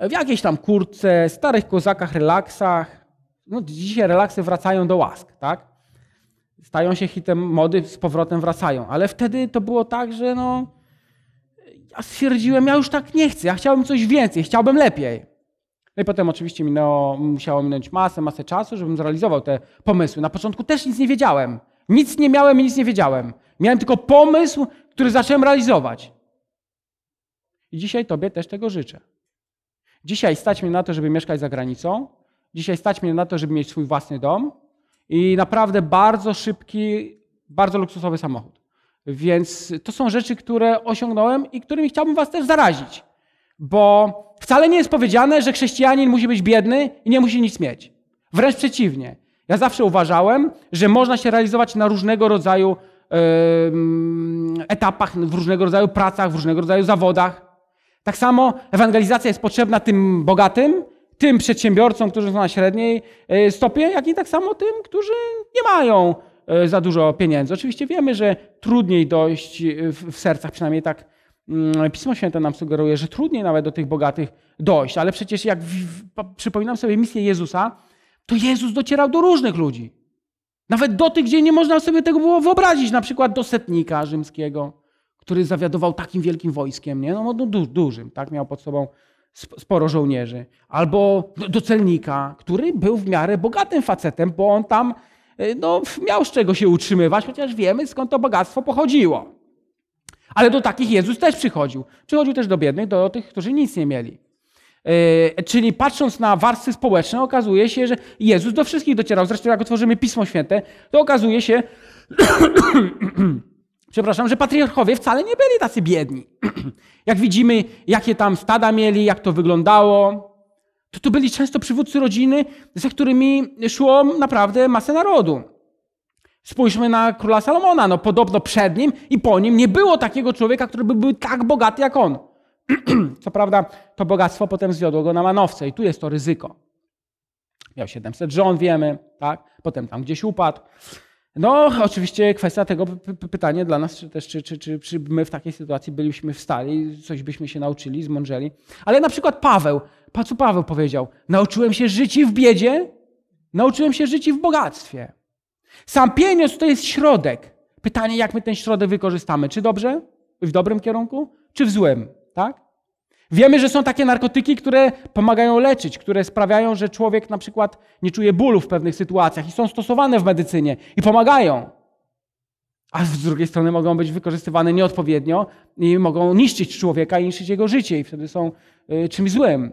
Speaker 1: W jakiejś tam kurce starych kozakach, relaksach. No, dzisiaj relaksy wracają do łask, tak? Stają się hitem mody, z powrotem wracają. Ale wtedy to było tak, że no, ja stwierdziłem, ja już tak nie chcę, ja chciałbym coś więcej, chciałbym lepiej. No i potem oczywiście minęło, musiało minąć masę, masę czasu, żebym zrealizował te pomysły. Na początku też nic nie wiedziałem. Nic nie miałem i nic nie wiedziałem. Miałem tylko pomysł, który zacząłem realizować. I dzisiaj Tobie też tego życzę. Dzisiaj stać mnie na to, żeby mieszkać za granicą. Dzisiaj stać mnie na to, żeby mieć swój własny dom i naprawdę bardzo szybki, bardzo luksusowy samochód. Więc to są rzeczy, które osiągnąłem i którymi chciałbym Was też zarazić. Bo wcale nie jest powiedziane, że chrześcijanin musi być biedny i nie musi nic mieć. Wręcz przeciwnie. Ja zawsze uważałem, że można się realizować na różnego rodzaju etapach, w różnego rodzaju pracach, w różnego rodzaju zawodach. Tak samo ewangelizacja jest potrzebna tym bogatym, tym przedsiębiorcom, którzy są na średniej e, stopie, jak i tak samo tym, którzy nie mają e, za dużo pieniędzy. Oczywiście wiemy, że trudniej dojść e, w sercach, przynajmniej tak mm, Pismo Święte nam sugeruje, że trudniej nawet do tych bogatych dojść, ale przecież jak w, w, przypominam sobie misję Jezusa, to Jezus docierał do różnych ludzi. Nawet do tych, gdzie nie można sobie tego było wyobrazić, na przykład do setnika rzymskiego, który zawiadował takim wielkim wojskiem, nie? No, no du dużym, tak? Miał pod sobą sporo żołnierzy. Albo do celnika, który był w miarę bogatym facetem, bo on tam y, no, miał z czego się utrzymywać, chociaż wiemy skąd to bogactwo pochodziło. Ale do takich Jezus też przychodził. Przychodził też do biednych, do tych, którzy nic nie mieli. E, czyli patrząc na warstwy społeczne, okazuje się, że Jezus do wszystkich docierał. Zresztą, jak otworzymy Pismo Święte, to okazuje się, przepraszam, że patriarchowie wcale nie byli tacy biedni. jak widzimy, jakie tam stada mieli, jak to wyglądało, to tu byli często przywódcy rodziny, za którymi szło naprawdę masę narodu. Spójrzmy na króla Salomona. No, podobno przed nim i po nim nie było takiego człowieka, który by był tak bogaty jak on. Co prawda, to bogactwo potem zwiodło go na manowce i tu jest to ryzyko. Miał 700 żon, wiemy, tak? Potem tam gdzieś upadł. No, oczywiście kwestia tego pytania dla nas, czy też czy, czy, czy, czy my w takiej sytuacji byliśmy w stanie, coś byśmy się nauczyli, zmądrzeli. Ale na przykład Paweł, co Paweł powiedział? Nauczyłem się żyć w biedzie, nauczyłem się żyć w bogactwie. Sam pieniądz to jest środek. Pytanie, jak my ten środek wykorzystamy. Czy dobrze? W dobrym kierunku? Czy w złym? Tak? Wiemy, że są takie narkotyki, które pomagają leczyć, które sprawiają, że człowiek na przykład nie czuje bólu w pewnych sytuacjach i są stosowane w medycynie i pomagają. A z drugiej strony mogą być wykorzystywane nieodpowiednio i mogą niszczyć człowieka i niszczyć jego życie i wtedy są y, czymś złym.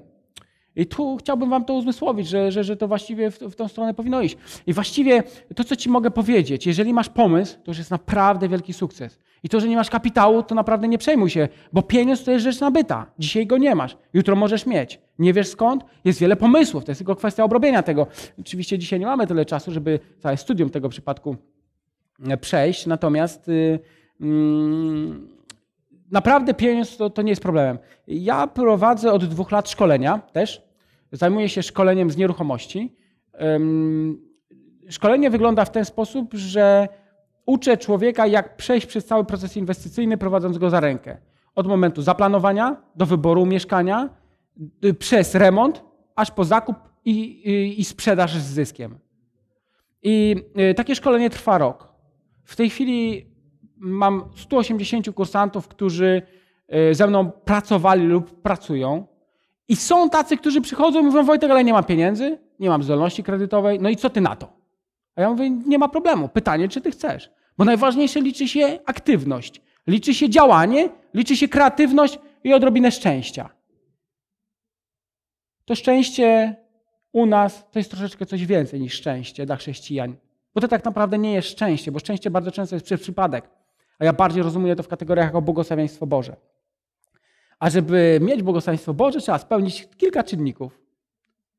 Speaker 1: I tu chciałbym wam to uzmysłowić, że, że, że to właściwie w, w tą stronę powinno iść. I właściwie to, co ci mogę powiedzieć, jeżeli masz pomysł, to już jest naprawdę wielki sukces. I to, że nie masz kapitału, to naprawdę nie przejmuj się, bo pieniądz to jest rzecz nabyta. Dzisiaj go nie masz, jutro możesz mieć. Nie wiesz skąd? Jest wiele pomysłów, to jest tylko kwestia obrobienia tego. Oczywiście dzisiaj nie mamy tyle czasu, żeby całe studium tego przypadku e, przejść, natomiast yy, yy, naprawdę pieniądz to, to nie jest problemem. Ja prowadzę od dwóch lat szkolenia też. Zajmuję się szkoleniem z nieruchomości. Yy, szkolenie wygląda w ten sposób, że uczę człowieka, jak przejść przez cały proces inwestycyjny, prowadząc go za rękę. Od momentu zaplanowania do wyboru mieszkania, y, przez remont, aż po zakup i, i, y, i sprzedaż z zyskiem. I y, takie szkolenie trwa rok. W tej chwili mam 180 kursantów, którzy ze mną pracowali lub pracują. I są tacy, którzy przychodzą i mówią: Wojtek, ale nie mam pieniędzy, nie mam zdolności kredytowej, no i co ty na to? A ja mówię, nie ma problemu. Pytanie, czy ty chcesz. Bo najważniejsze liczy się aktywność, liczy się działanie, liczy się kreatywność i odrobinę szczęścia. To szczęście u nas to jest troszeczkę coś więcej niż szczęście dla chrześcijan. Bo to tak naprawdę nie jest szczęście, bo szczęście bardzo często jest przez przypadek. A ja bardziej rozumiem to w kategoriach jako błogosławieństwo Boże. A żeby mieć błogosławieństwo Boże, trzeba spełnić kilka czynników.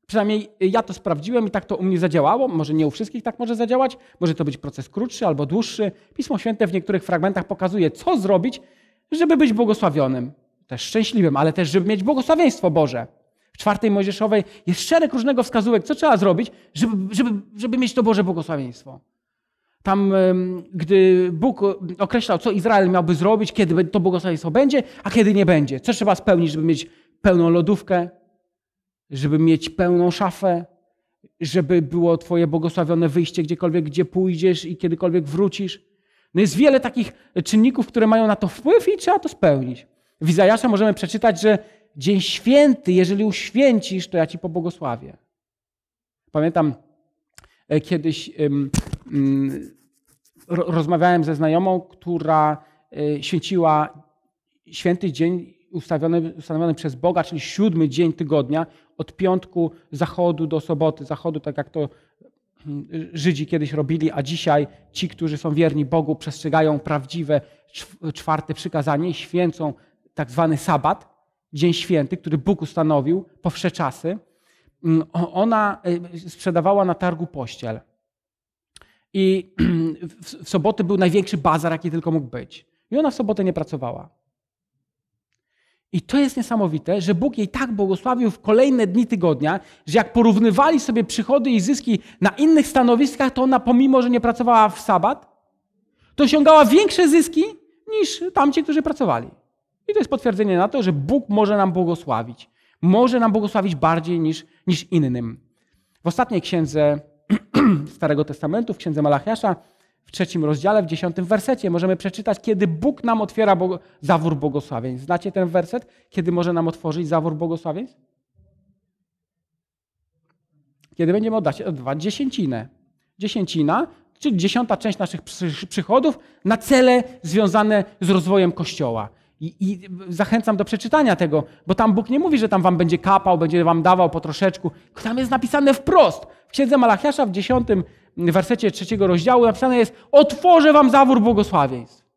Speaker 1: Przynajmniej ja to sprawdziłem i tak to u mnie zadziałało. Może nie u wszystkich tak może zadziałać. Może to być proces krótszy albo dłuższy. Pismo Święte w niektórych fragmentach pokazuje, co zrobić, żeby być błogosławionym, też szczęśliwym, ale też, żeby mieć błogosławieństwo Boże. W czwartej Mojżeszowej jest szereg różnego wskazówek, co trzeba zrobić, żeby, żeby, żeby mieć to Boże błogosławieństwo. Tam, gdy Bóg określał, co Izrael miałby zrobić, kiedy to błogosławieństwo będzie, a kiedy nie będzie. Co trzeba spełnić, żeby mieć pełną lodówkę, żeby mieć pełną szafę, żeby było Twoje błogosławione wyjście gdziekolwiek, gdzie pójdziesz i kiedykolwiek wrócisz. No jest wiele takich czynników, które mają na to wpływ i trzeba to spełnić. W Izajasza możemy przeczytać, że dzień święty, jeżeli uświęcisz, to ja Ci pobłogosławię. Pamiętam e, kiedyś um, um, rozmawiałem ze znajomą, która e, święciła święty dzień ustawiony, ustanowiony przez Boga, czyli siódmy dzień tygodnia, od piątku zachodu do soboty. Zachodu, tak jak to mm, Żydzi kiedyś robili, a dzisiaj ci, którzy są wierni Bogu, przestrzegają prawdziwe czwarte przykazanie święcą tak zwany sabat, dzień święty, który Bóg ustanowił po wsze czasy. Mm, ona y, sprzedawała na targu pościel. I w soboty był największy bazar, jaki tylko mógł być. I ona w sobotę nie pracowała. I to jest niesamowite, że Bóg jej tak błogosławił w kolejne dni tygodnia, że jak porównywali sobie przychody i zyski na innych stanowiskach, to ona pomimo, że nie pracowała w sabat, to osiągała większe zyski niż tamci, którzy pracowali. I to jest potwierdzenie na to, że Bóg może nam błogosławić. Może nam błogosławić bardziej niż, niż innym. W ostatniej księdze Starego Testamentu, w księdze Malachiasza, w trzecim rozdziale, w dziesiątym wersecie możemy przeczytać, kiedy Bóg nam otwiera zawór błogosławień. Znacie ten werset? Kiedy może nam otworzyć zawór błogosławień? Kiedy będziemy oddać, oddawać dziesięcinę. Dziesięcina, czyli dziesiąta część naszych przychodów na cele związane z rozwojem Kościoła. I, I, zachęcam do przeczytania tego, bo tam Bóg nie mówi, że tam wam będzie kapał, będzie wam dawał po troszeczku. Tam jest napisane wprost. W księdze Malachiasza w dziesiątym wersecie trzeciego rozdziału napisane jest: Otworzę wam zawór błogosławieństw.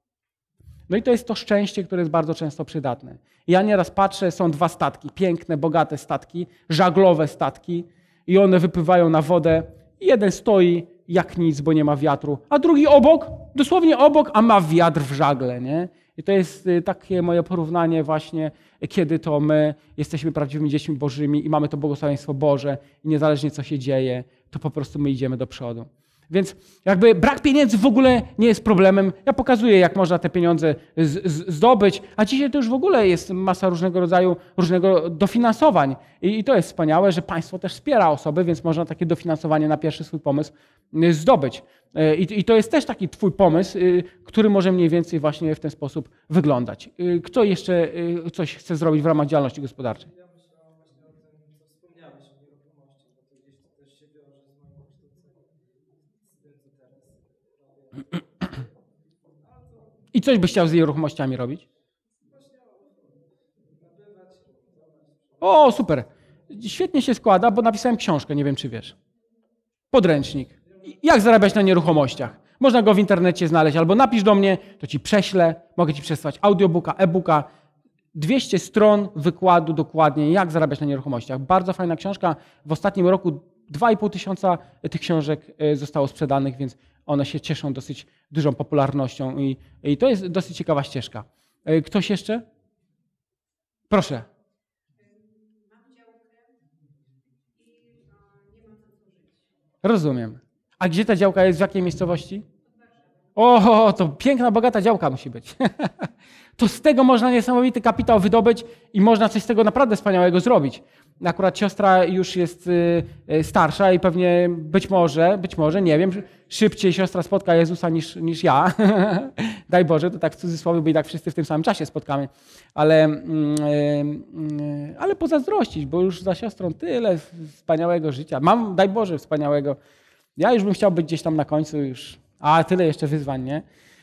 Speaker 1: No i to jest to szczęście, które jest bardzo często przydatne. Ja nieraz patrzę, są dwa statki, piękne, bogate statki, żaglowe statki, i one wypływają na wodę. Jeden stoi jak nic, bo nie ma wiatru, a drugi obok, dosłownie obok, a ma wiatr w żagle, nie? I to jest y, takie moje porównanie właśnie, kiedy to my jesteśmy prawdziwymi dziećmi bożymi i mamy to błogosławieństwo Boże i niezależnie co się dzieje, to po prostu my idziemy do przodu. Więc jakby brak pieniędzy w ogóle nie jest problemem. Ja pokazuję, jak można te pieniądze z, z, zdobyć, a dzisiaj to już w ogóle jest masa różnego rodzaju, różnego dofinansowań. I, I, to jest wspaniałe, że państwo też wspiera osoby, więc można takie dofinansowanie na pierwszy swój pomysł y, zdobyć. Y, I, i to jest też taki twój pomysł, y, który może mniej więcej właśnie w ten sposób wyglądać. Kto jeszcze coś chce zrobić w ramach działalności gospodarczej? I coś byś chciał z nieruchomościami robić? O, super. Świetnie się składa, bo napisałem książkę, nie wiem czy wiesz. Podręcznik. Jak zarabiać na nieruchomościach? Można go w internecie znaleźć, albo napisz do mnie, to ci prześlę. Mogę ci przesłać audiobooka, e-booka. 200 stron wykładu dokładnie, jak zarabiać na nieruchomościach. Bardzo fajna książka. W ostatnim roku 2,5 tysiąca tych książek e, zostało sprzedanych, więc one się cieszą dosyć dużą popularnością i, i to jest dosyć ciekawa ścieżka. E, ktoś jeszcze? Proszę. Rozumiem. A gdzie ta działka jest? W jakiej miejscowości? O, to piękna, bogata działka musi być. to z tego można niesamowity kapitał wydobyć i można coś z tego naprawdę wspaniałego zrobić. Akurat siostra już jest y, y, starsza i pewnie być może, być może, nie wiem, szybciej siostra spotka Jezusa niż, niż ja. Daj Boże, to tak w cudzysłowie, bo i tak wszyscy w tym samym czasie spotkamy. Ale, mm, y, ale pozazdrościć, bo już za siostrą tyle wspaniałego życia. Mam, daj Boże, wspaniałego. Ja już bym chciał być gdzieś tam na końcu już, a tyle jeszcze wyzwań, nie?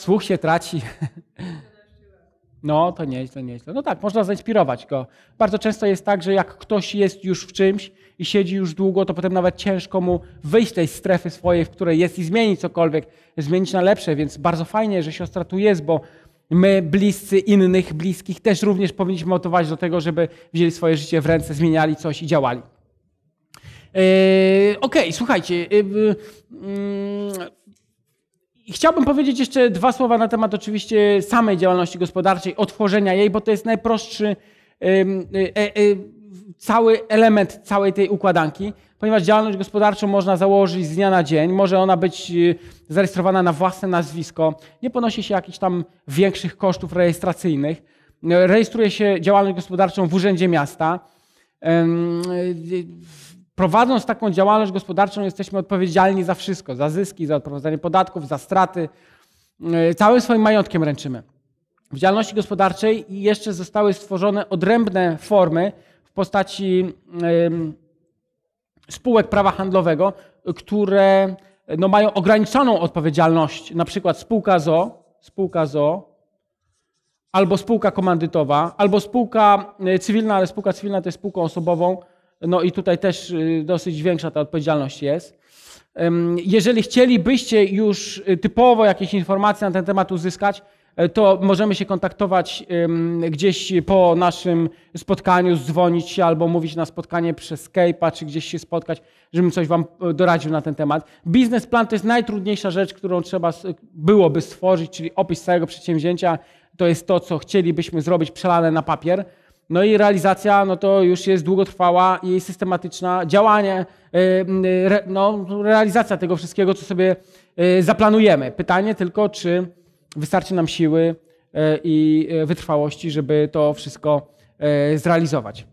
Speaker 1: Słuch się traci. No, to nieźle, nieźle. No tak, można zainspirować go. Bardzo często jest tak, że jak ktoś jest już w czymś i siedzi już długo, to potem nawet ciężko mu wyjść z tej strefy swojej, w której jest i zmienić cokolwiek, zmienić na lepsze, więc bardzo fajnie, że siostra tu jest, bo my, bliscy innych, bliskich, też również powinniśmy motywować do tego, żeby wzięli swoje życie w ręce, zmieniali coś i działali. Yy, Okej, okay, słuchajcie. Yy, yy, i chciałbym powiedzieć jeszcze dwa słowa na temat oczywiście samej działalności gospodarczej, otworzenia jej, bo to jest najprostszy e, e, e, cały element całej tej układanki, ponieważ działalność gospodarczą można założyć z dnia na dzień, może ona być zarejestrowana na własne nazwisko, nie ponosi się jakichś tam większych kosztów rejestracyjnych, rejestruje się działalność gospodarczą w Urzędzie Miasta prowadząc taką działalność gospodarczą, jesteśmy odpowiedzialni za wszystko: za zyski, za odprowadzanie podatków, za straty. E, całym swoim majątkiem ręczymy. W działalności gospodarczej jeszcze zostały stworzone odrębne formy w postaci spółek prawa handlowego, które no, mają ograniczoną odpowiedzialność, na przykład spółka ZO, spółka ZO, albo spółka komandytowa, albo spółka e, cywilna, ale spółka cywilna to jest spółką osobową, no i tutaj też y, dosyć większa ta odpowiedzialność jest. Jeżeli chcielibyście już y, typowo jakieś informacje na ten temat uzyskać, e, to możemy się kontaktować gdzieś po naszym spotkaniu, dzwonić się albo mówić na spotkanie przez Skype'a, czy gdzieś się spotkać, żebym coś Wam e, doradził na ten temat. Biznesplan to jest najtrudniejsza rzecz, którą trzeba byłoby stworzyć, czyli opis całego przedsięwzięcia. To jest to, co chcielibyśmy zrobić przelane na papier. No i realizacja no to już jest długotrwała i systematyczna. Działanie, y, no, realizacja tego wszystkiego, co sobie y, zaplanujemy. Pytanie tylko, czy wystarczy nam siły y, i wytrwałości, żeby to wszystko zrealizować.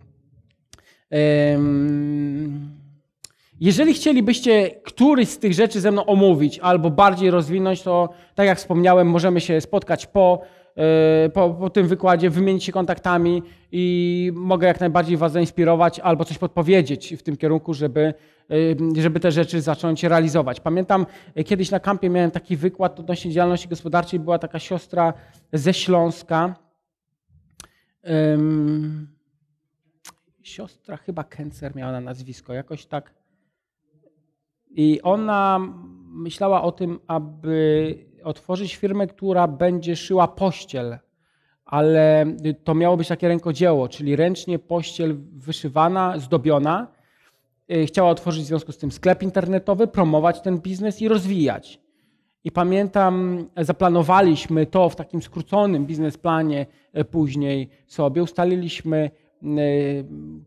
Speaker 1: Jeżeli chcielibyście któryś z tych rzeczy ze mną omówić albo bardziej rozwinąć, to tak jak wspomniałem, możemy się spotkać po E, po, po tym wykładzie wymienić się kontaktami i mogę jak najbardziej Was zainspirować albo coś podpowiedzieć w tym kierunku, żeby, e, żeby te rzeczy zacząć realizować. Pamiętam e, kiedyś na kampie miałem taki wykład odnośnie działalności gospodarczej, była taka siostra ze Śląska. siostra chyba Kencer miała na nazwisko, jakoś tak. I ona myślała o tym, aby otworzyć firmę, która będzie szyła pościel, ale to miało być takie rękodzieło, czyli ręcznie pościel wyszywana, zdobiona. Y, chciała otworzyć w związku z tym sklep internetowy, promować ten biznes i rozwijać. I pamiętam, zaplanowaliśmy to w takim skróconym biznesplanie y, później sobie. Ustaliliśmy Y,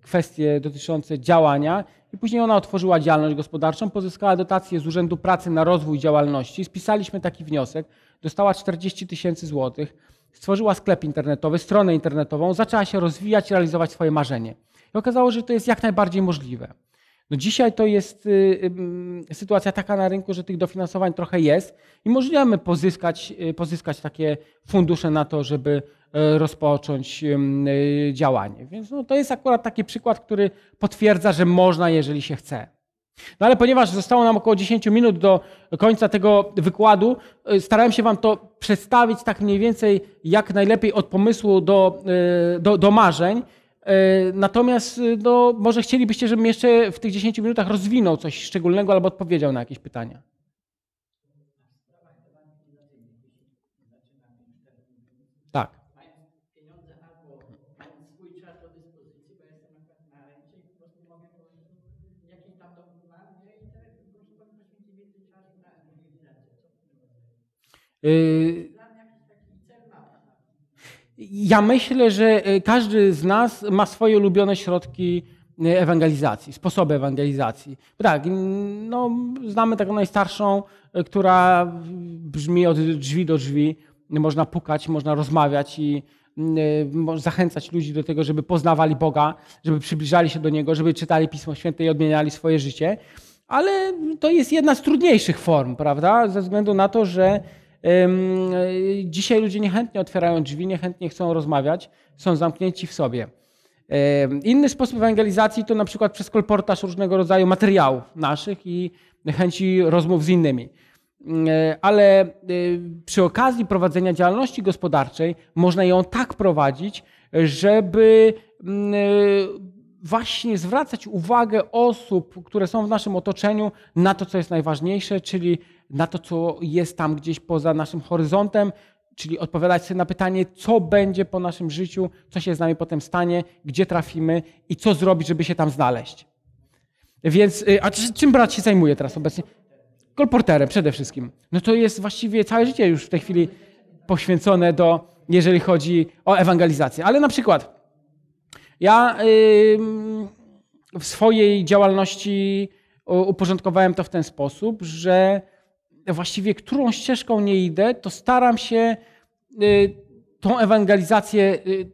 Speaker 1: kwestie dotyczące działania i później ona otworzyła działalność gospodarczą, pozyskała dotację z Urzędu Pracy na rozwój działalności. Spisaliśmy taki wniosek, dostała 40 tysięcy złotych, stworzyła sklep internetowy, stronę internetową, zaczęła się rozwijać, realizować swoje marzenie. I okazało się, że to jest jak najbardziej możliwe. No dzisiaj to jest y, y, sytuacja taka na rynku, że tych dofinansowań trochę jest i możemy pozyskać, pozyskać takie fundusze na to, żeby E, rozpocząć e, działanie. Więc no, to jest akurat taki przykład, który potwierdza, że można, jeżeli się chce. No ale ponieważ zostało nam około 10 minut do końca tego wykładu, e, starałem się Wam to przedstawić tak mniej więcej jak najlepiej od pomysłu do, do, do marzeń. Natomiast no, może chcielibyście, żebym jeszcze w tych 10 minutach rozwinął coś szczególnego albo odpowiedział na jakieś pytania. Yy, ja myślę, że yy, każdy z nas ma swoje ulubione środki yy, ewangelizacji, sposoby ewangelizacji. Tak, no, znamy taką najstarszą, która brzmi od drzwi do drzwi. Można pukać, można rozmawiać i zachęcać ludzi do tego, żeby poznawali Boga, żeby przybliżali się do Niego, żeby czytali Pismo Święte i odmieniali swoje życie. Ale to jest jedna z trudniejszych form, prawda? Ze względu na to, że E, dzisiaj ludzie niechętnie otwierają drzwi, niechętnie chcą rozmawiać, są zamknięci w sobie. Inny sposób ewangelizacji to na przykład przez kolportaż różnego rodzaju materiałów naszych i chęci rozmów z innymi. E, ale e, przy okazji prowadzenia działalności gospodarczej można ją tak prowadzić, żeby mm, właśnie zwracać uwagę osób, które są w naszym otoczeniu, na to, co jest najważniejsze, czyli na to, co jest tam gdzieś poza naszym horyzontem, czyli odpowiadać sobie na pytanie, co będzie po naszym życiu, co się z nami potem stanie, gdzie trafimy i co zrobić, żeby się tam znaleźć. Więc, y, a czym brat się zajmuje teraz obecnie? Kolporterem przede wszystkim. No to jest właściwie całe życie już w tej chwili poświęcone do, jeżeli chodzi o ewangelizację. Ale na przykład ja w swojej działalności uporządkowałem to w ten sposób, że właściwie którą ścieżką nie idę, to staram się y, tą ewangelizację y,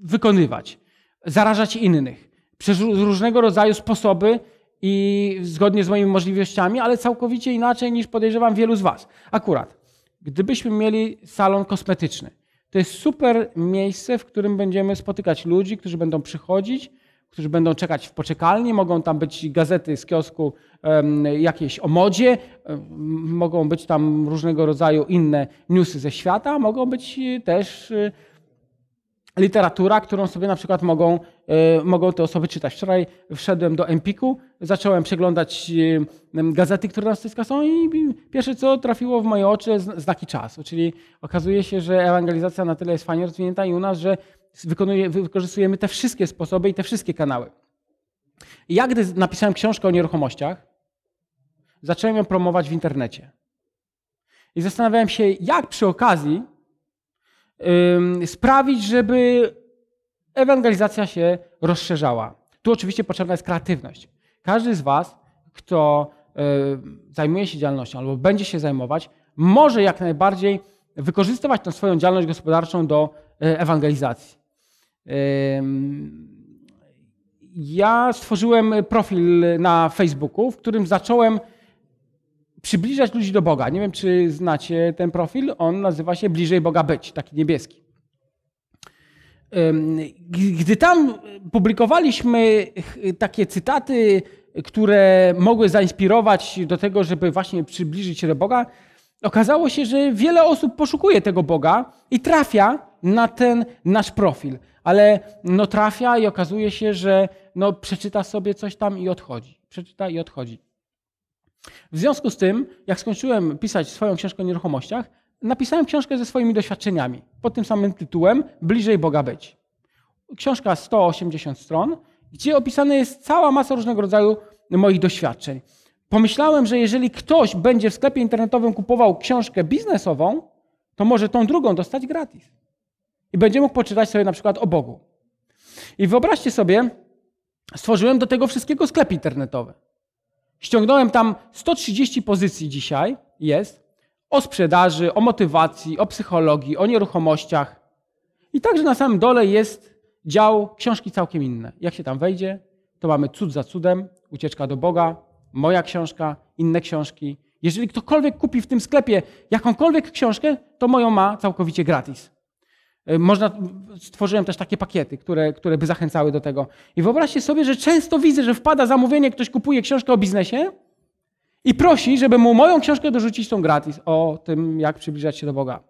Speaker 1: wykonywać, zarażać innych przez różnego rodzaju sposoby i zgodnie z moimi możliwościami, ale całkowicie inaczej niż podejrzewam wielu z Was. Akurat, gdybyśmy mieli salon kosmetyczny, to jest super miejsce, w którym będziemy spotykać ludzi, którzy będą przychodzić którzy będą czekać w poczekalni, mogą tam być gazety z kiosku jakieś o modzie, mogą być tam różnego rodzaju inne newsy ze świata, mogą być e, też e, literatura, którą sobie na przykład mogą, e, mogą te osoby czytać. Wczoraj wszedłem do Empiku, zacząłem przeglądać gazety, które na styska są i pierwsze co trafiło w moje oczy znaki czasu, czyli okazuje się, że ewangelizacja na tyle jest fajnie rozwinięta i u nas, że wykorzystujemy te wszystkie sposoby i te wszystkie kanały. I ja, gdy napisałem książkę o nieruchomościach, zacząłem ją promować w internecie. I zastanawiałem się, jak przy okazji yy, sprawić, żeby ewangelizacja się rozszerzała. Tu oczywiście potrzebna jest kreatywność. Każdy z Was, kto yy, zajmuje się działalnością albo będzie się zajmować, może jak najbardziej wykorzystywać tę swoją działalność gospodarczą do y, ewangelizacji. Ja stworzyłem profil na Facebooku, w którym zacząłem przybliżać ludzi do Boga. Nie wiem, czy znacie ten profil. On nazywa się Bliżej Boga Być, taki niebieski. Gdy tam publikowaliśmy takie cytaty, które mogły zainspirować do tego, żeby właśnie przybliżyć się do Boga, okazało się, że wiele osób poszukuje tego Boga i trafia na ten nasz profil ale no trafia i okazuje się, że no przeczyta sobie coś tam i odchodzi. Przeczyta i odchodzi. W związku z tym, jak skończyłem pisać swoją książkę o nieruchomościach, napisałem książkę ze swoimi doświadczeniami pod tym samym tytułem Bliżej Boga być. Książka 180 stron, gdzie opisana jest cała masa różnego rodzaju moich doświadczeń. Pomyślałem, że jeżeli ktoś będzie w sklepie internetowym kupował książkę biznesową, to może tą drugą dostać gratis. I będzie mógł poczytać sobie na przykład o Bogu. I wyobraźcie sobie, stworzyłem do tego wszystkiego sklep internetowy. Ściągnąłem tam 130 pozycji dzisiaj, jest, o sprzedaży, o motywacji, o psychologii, o nieruchomościach. I także na samym dole jest dział książki całkiem inne. Jak się tam wejdzie, to mamy cud za cudem, ucieczka do Boga, moja książka, inne książki. Jeżeli ktokolwiek kupi w tym sklepie jakąkolwiek książkę, to moją ma całkowicie gratis. E, można, stworzyłem też takie pakiety, które, które by zachęcały do tego. I wyobraźcie sobie, że często widzę, że wpada zamówienie, ktoś kupuje książkę o biznesie i prosi, żeby mu moją książkę dorzucić tą gratis o tym, jak przybliżać się do Boga.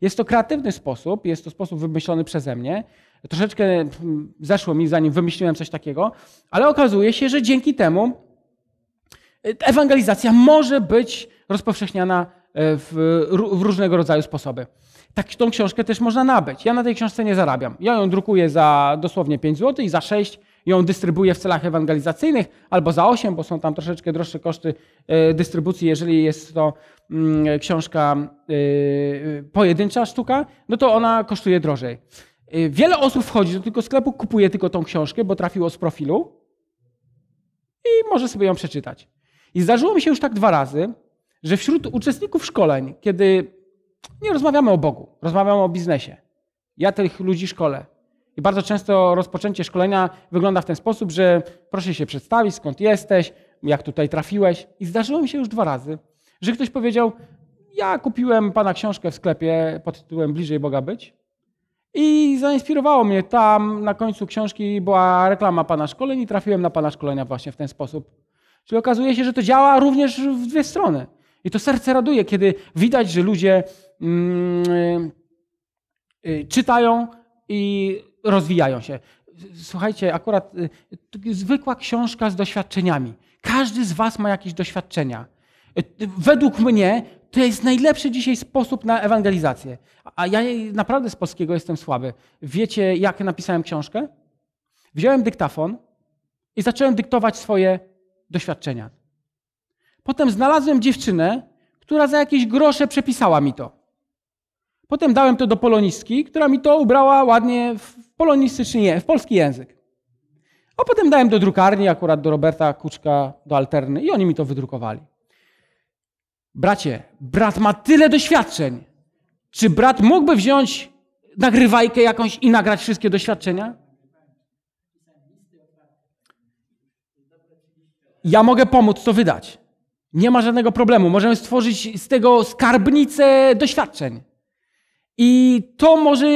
Speaker 1: Jest to kreatywny sposób, jest to sposób wymyślony przeze mnie. Troszeczkę mm, zeszło mi, zanim wymyśliłem coś takiego, ale okazuje się, że dzięki temu e, ewangelizacja może być rozpowszechniana e, w, w różnego rodzaju sposoby tak, tą książkę też można nabyć. Ja na tej książce nie zarabiam. Ja ją drukuję za dosłownie 5 zł i za 6 ją dystrybuję w celach ewangelizacyjnych albo za 8, bo są tam troszeczkę droższe koszty e, dystrybucji, jeżeli jest to mm, książka e, pojedyncza sztuka, no to ona kosztuje drożej. E, wiele osób wchodzi do tego sklepu, kupuje tylko tą książkę, bo trafiło z profilu i może sobie ją przeczytać. I zdarzyło mi się już tak dwa razy, że wśród uczestników szkoleń, kiedy nie rozmawiamy o Bogu, rozmawiamy o biznesie. Ja tych ludzi szkole. I bardzo często rozpoczęcie szkolenia wygląda w ten sposób, że proszę się przedstawić, skąd jesteś, jak tutaj trafiłeś. I zdarzyło mi się już dwa razy, że ktoś powiedział: Ja kupiłem pana książkę w sklepie pod tytułem Bliżej Boga być. I zainspirowało mnie tam na końcu książki była reklama pana szkoleń i trafiłem na pana szkolenia właśnie w ten sposób. Czyli okazuje się, że to działa również w dwie strony. I to serce raduje, kiedy widać, że ludzie mm, y, y, czytają i rozwijają się. Słuchajcie, akurat y, zwykła książka z doświadczeniami. Każdy z Was ma jakieś doświadczenia. Według mnie to jest najlepszy dzisiaj sposób na ewangelizację. A ja naprawdę z polskiego jestem słaby. Wiecie, jak napisałem książkę? Wziąłem dyktafon i zacząłem dyktować swoje doświadczenia. Potem znalazłem dziewczynę, która za jakieś grosze przepisała mi to. Potem dałem to do polonistki, która mi to ubrała ładnie w polonistycznie, w polski język. A potem dałem do drukarni, akurat do Roberta Kuczka, do Alterny i oni mi to wydrukowali. Bracie, brat ma tyle doświadczeń. Czy brat mógłby wziąć nagrywajkę jakąś i nagrać wszystkie doświadczenia? Ja mogę pomóc to wydać. Nie ma żadnego problemu. Możemy stworzyć z tego skarbnicę doświadczeń. I to może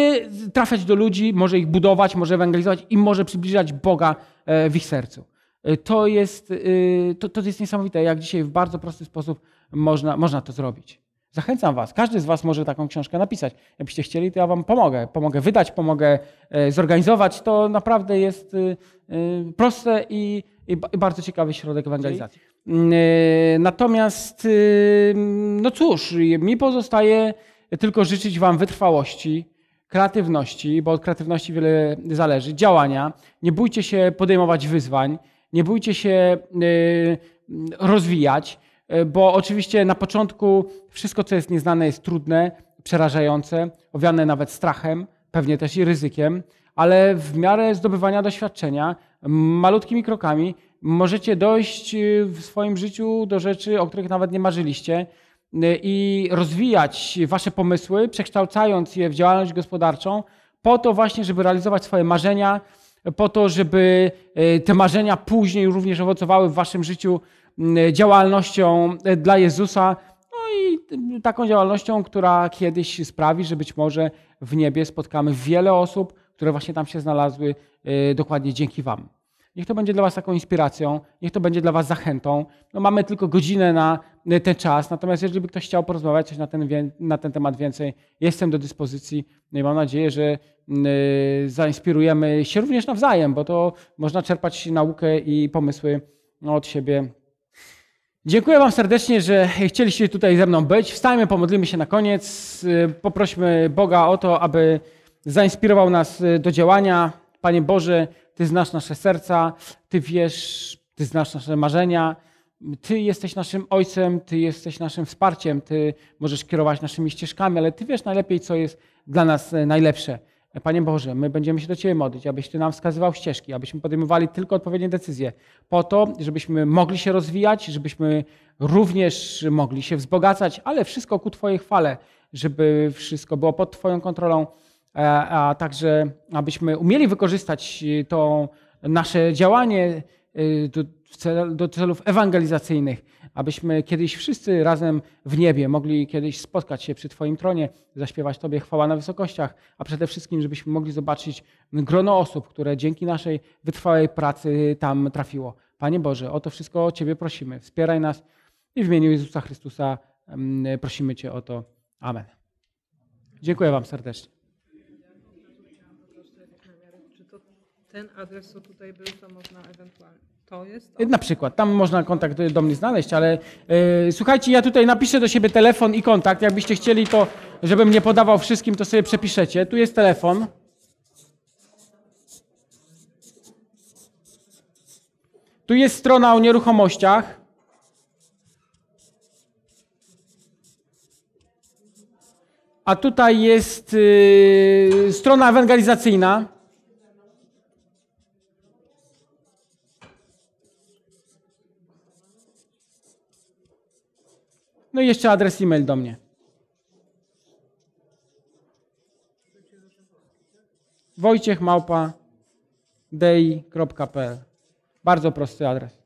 Speaker 1: trafiać do ludzi, może ich budować, może ewangelizować i może przybliżać Boga e, w ich sercu. E, to jest, e, to, to jest niesamowite, jak dzisiaj w bardzo prosty sposób można, można to zrobić. Zachęcam Was, każdy z Was może taką książkę napisać. Jakbyście chcieli, to ja Wam pomogę. Pomogę wydać, pomogę zorganizować. To naprawdę jest proste i, i bardzo ciekawy środek ewangelizacji. Yy, natomiast, yy, no cóż, mi pozostaje tylko życzyć Wam wytrwałości, kreatywności, bo od kreatywności wiele zależy, działania. Nie bójcie się podejmować wyzwań, nie bójcie się yy, rozwijać, bo oczywiście na początku wszystko, co jest nieznane, jest trudne, przerażające, owiane nawet strachem, pewnie też i ryzykiem ale w miarę zdobywania doświadczenia, malutkimi krokami, możecie dojść y, w swoim życiu do rzeczy, o których nawet nie marzyliście y, i rozwijać wasze pomysły, przekształcając je w działalność gospodarczą, po to właśnie, żeby realizować swoje marzenia, po to, żeby y, te marzenia później również owocowały w waszym życiu działalnością dla Jezusa. No i taką działalnością, która kiedyś sprawi, że być może w niebie spotkamy wiele osób, które właśnie tam się znalazły y, dokładnie dzięki Wam. Niech to będzie dla Was taką inspiracją, niech to będzie dla Was zachętą. No mamy tylko godzinę na y, ten czas, natomiast jeżeli by ktoś chciał porozmawiać coś na ten, na ten temat więcej, jestem do dyspozycji no i mam nadzieję, że y, zainspirujemy się również nawzajem, bo to można czerpać naukę i pomysły od siebie. Dziękuję Wam serdecznie, że chcieliście tutaj ze mną być. Wstajmy, pomodlimy się na koniec. Poprośmy Boga o to, aby zainspirował nas y, do działania. Panie Boże, Ty znasz nasze serca, Ty wiesz, Ty znasz nasze marzenia, Ty jesteś naszym Ojcem, Ty jesteś naszym wsparciem, Ty możesz kierować naszymi ścieżkami, ale Ty wiesz najlepiej, co jest dla nas y, najlepsze. Panie Boże, my będziemy się do Ciebie modlić, abyś Ty nam wskazywał ścieżki, abyśmy podejmowali tylko odpowiednie decyzje, po to, żebyśmy mogli się rozwijać, żebyśmy również mogli się wzbogacać, ale wszystko ku Twojej chwale, żeby wszystko było pod Twoją kontrolą E, a także abyśmy umieli wykorzystać e, to nasze działanie e, do celów ewangelizacyjnych, abyśmy kiedyś wszyscy razem w niebie mogli kiedyś spotkać się przy Twoim tronie, zaśpiewać Tobie chwała na wysokościach, a przede wszystkim, żebyśmy mogli zobaczyć grono osób, które dzięki naszej wytrwałej pracy tam trafiło. Panie Boże, o to wszystko o Ciebie prosimy. Wspieraj nas i w imieniu Jezusa Chrystusa mm, prosimy Cię o to. Amen. Dziękuję Wam serdecznie. ten adres, co tutaj był, to można ewentualnie. To jest. Na przykład, tam można kontakt do mnie znaleźć, ale yy, słuchajcie, ja tutaj napiszę do siebie telefon i kontakt. Jakbyście chcieli, to żebym nie podawał wszystkim, to sobie przepiszecie. Tu jest telefon. Tu jest strona o nieruchomościach. A tutaj jest yy, strona ewangelizacyjna. No i jeszcze adres e-mail do mnie. Wojciech Małpa dei.pl. Bardzo prosty adres.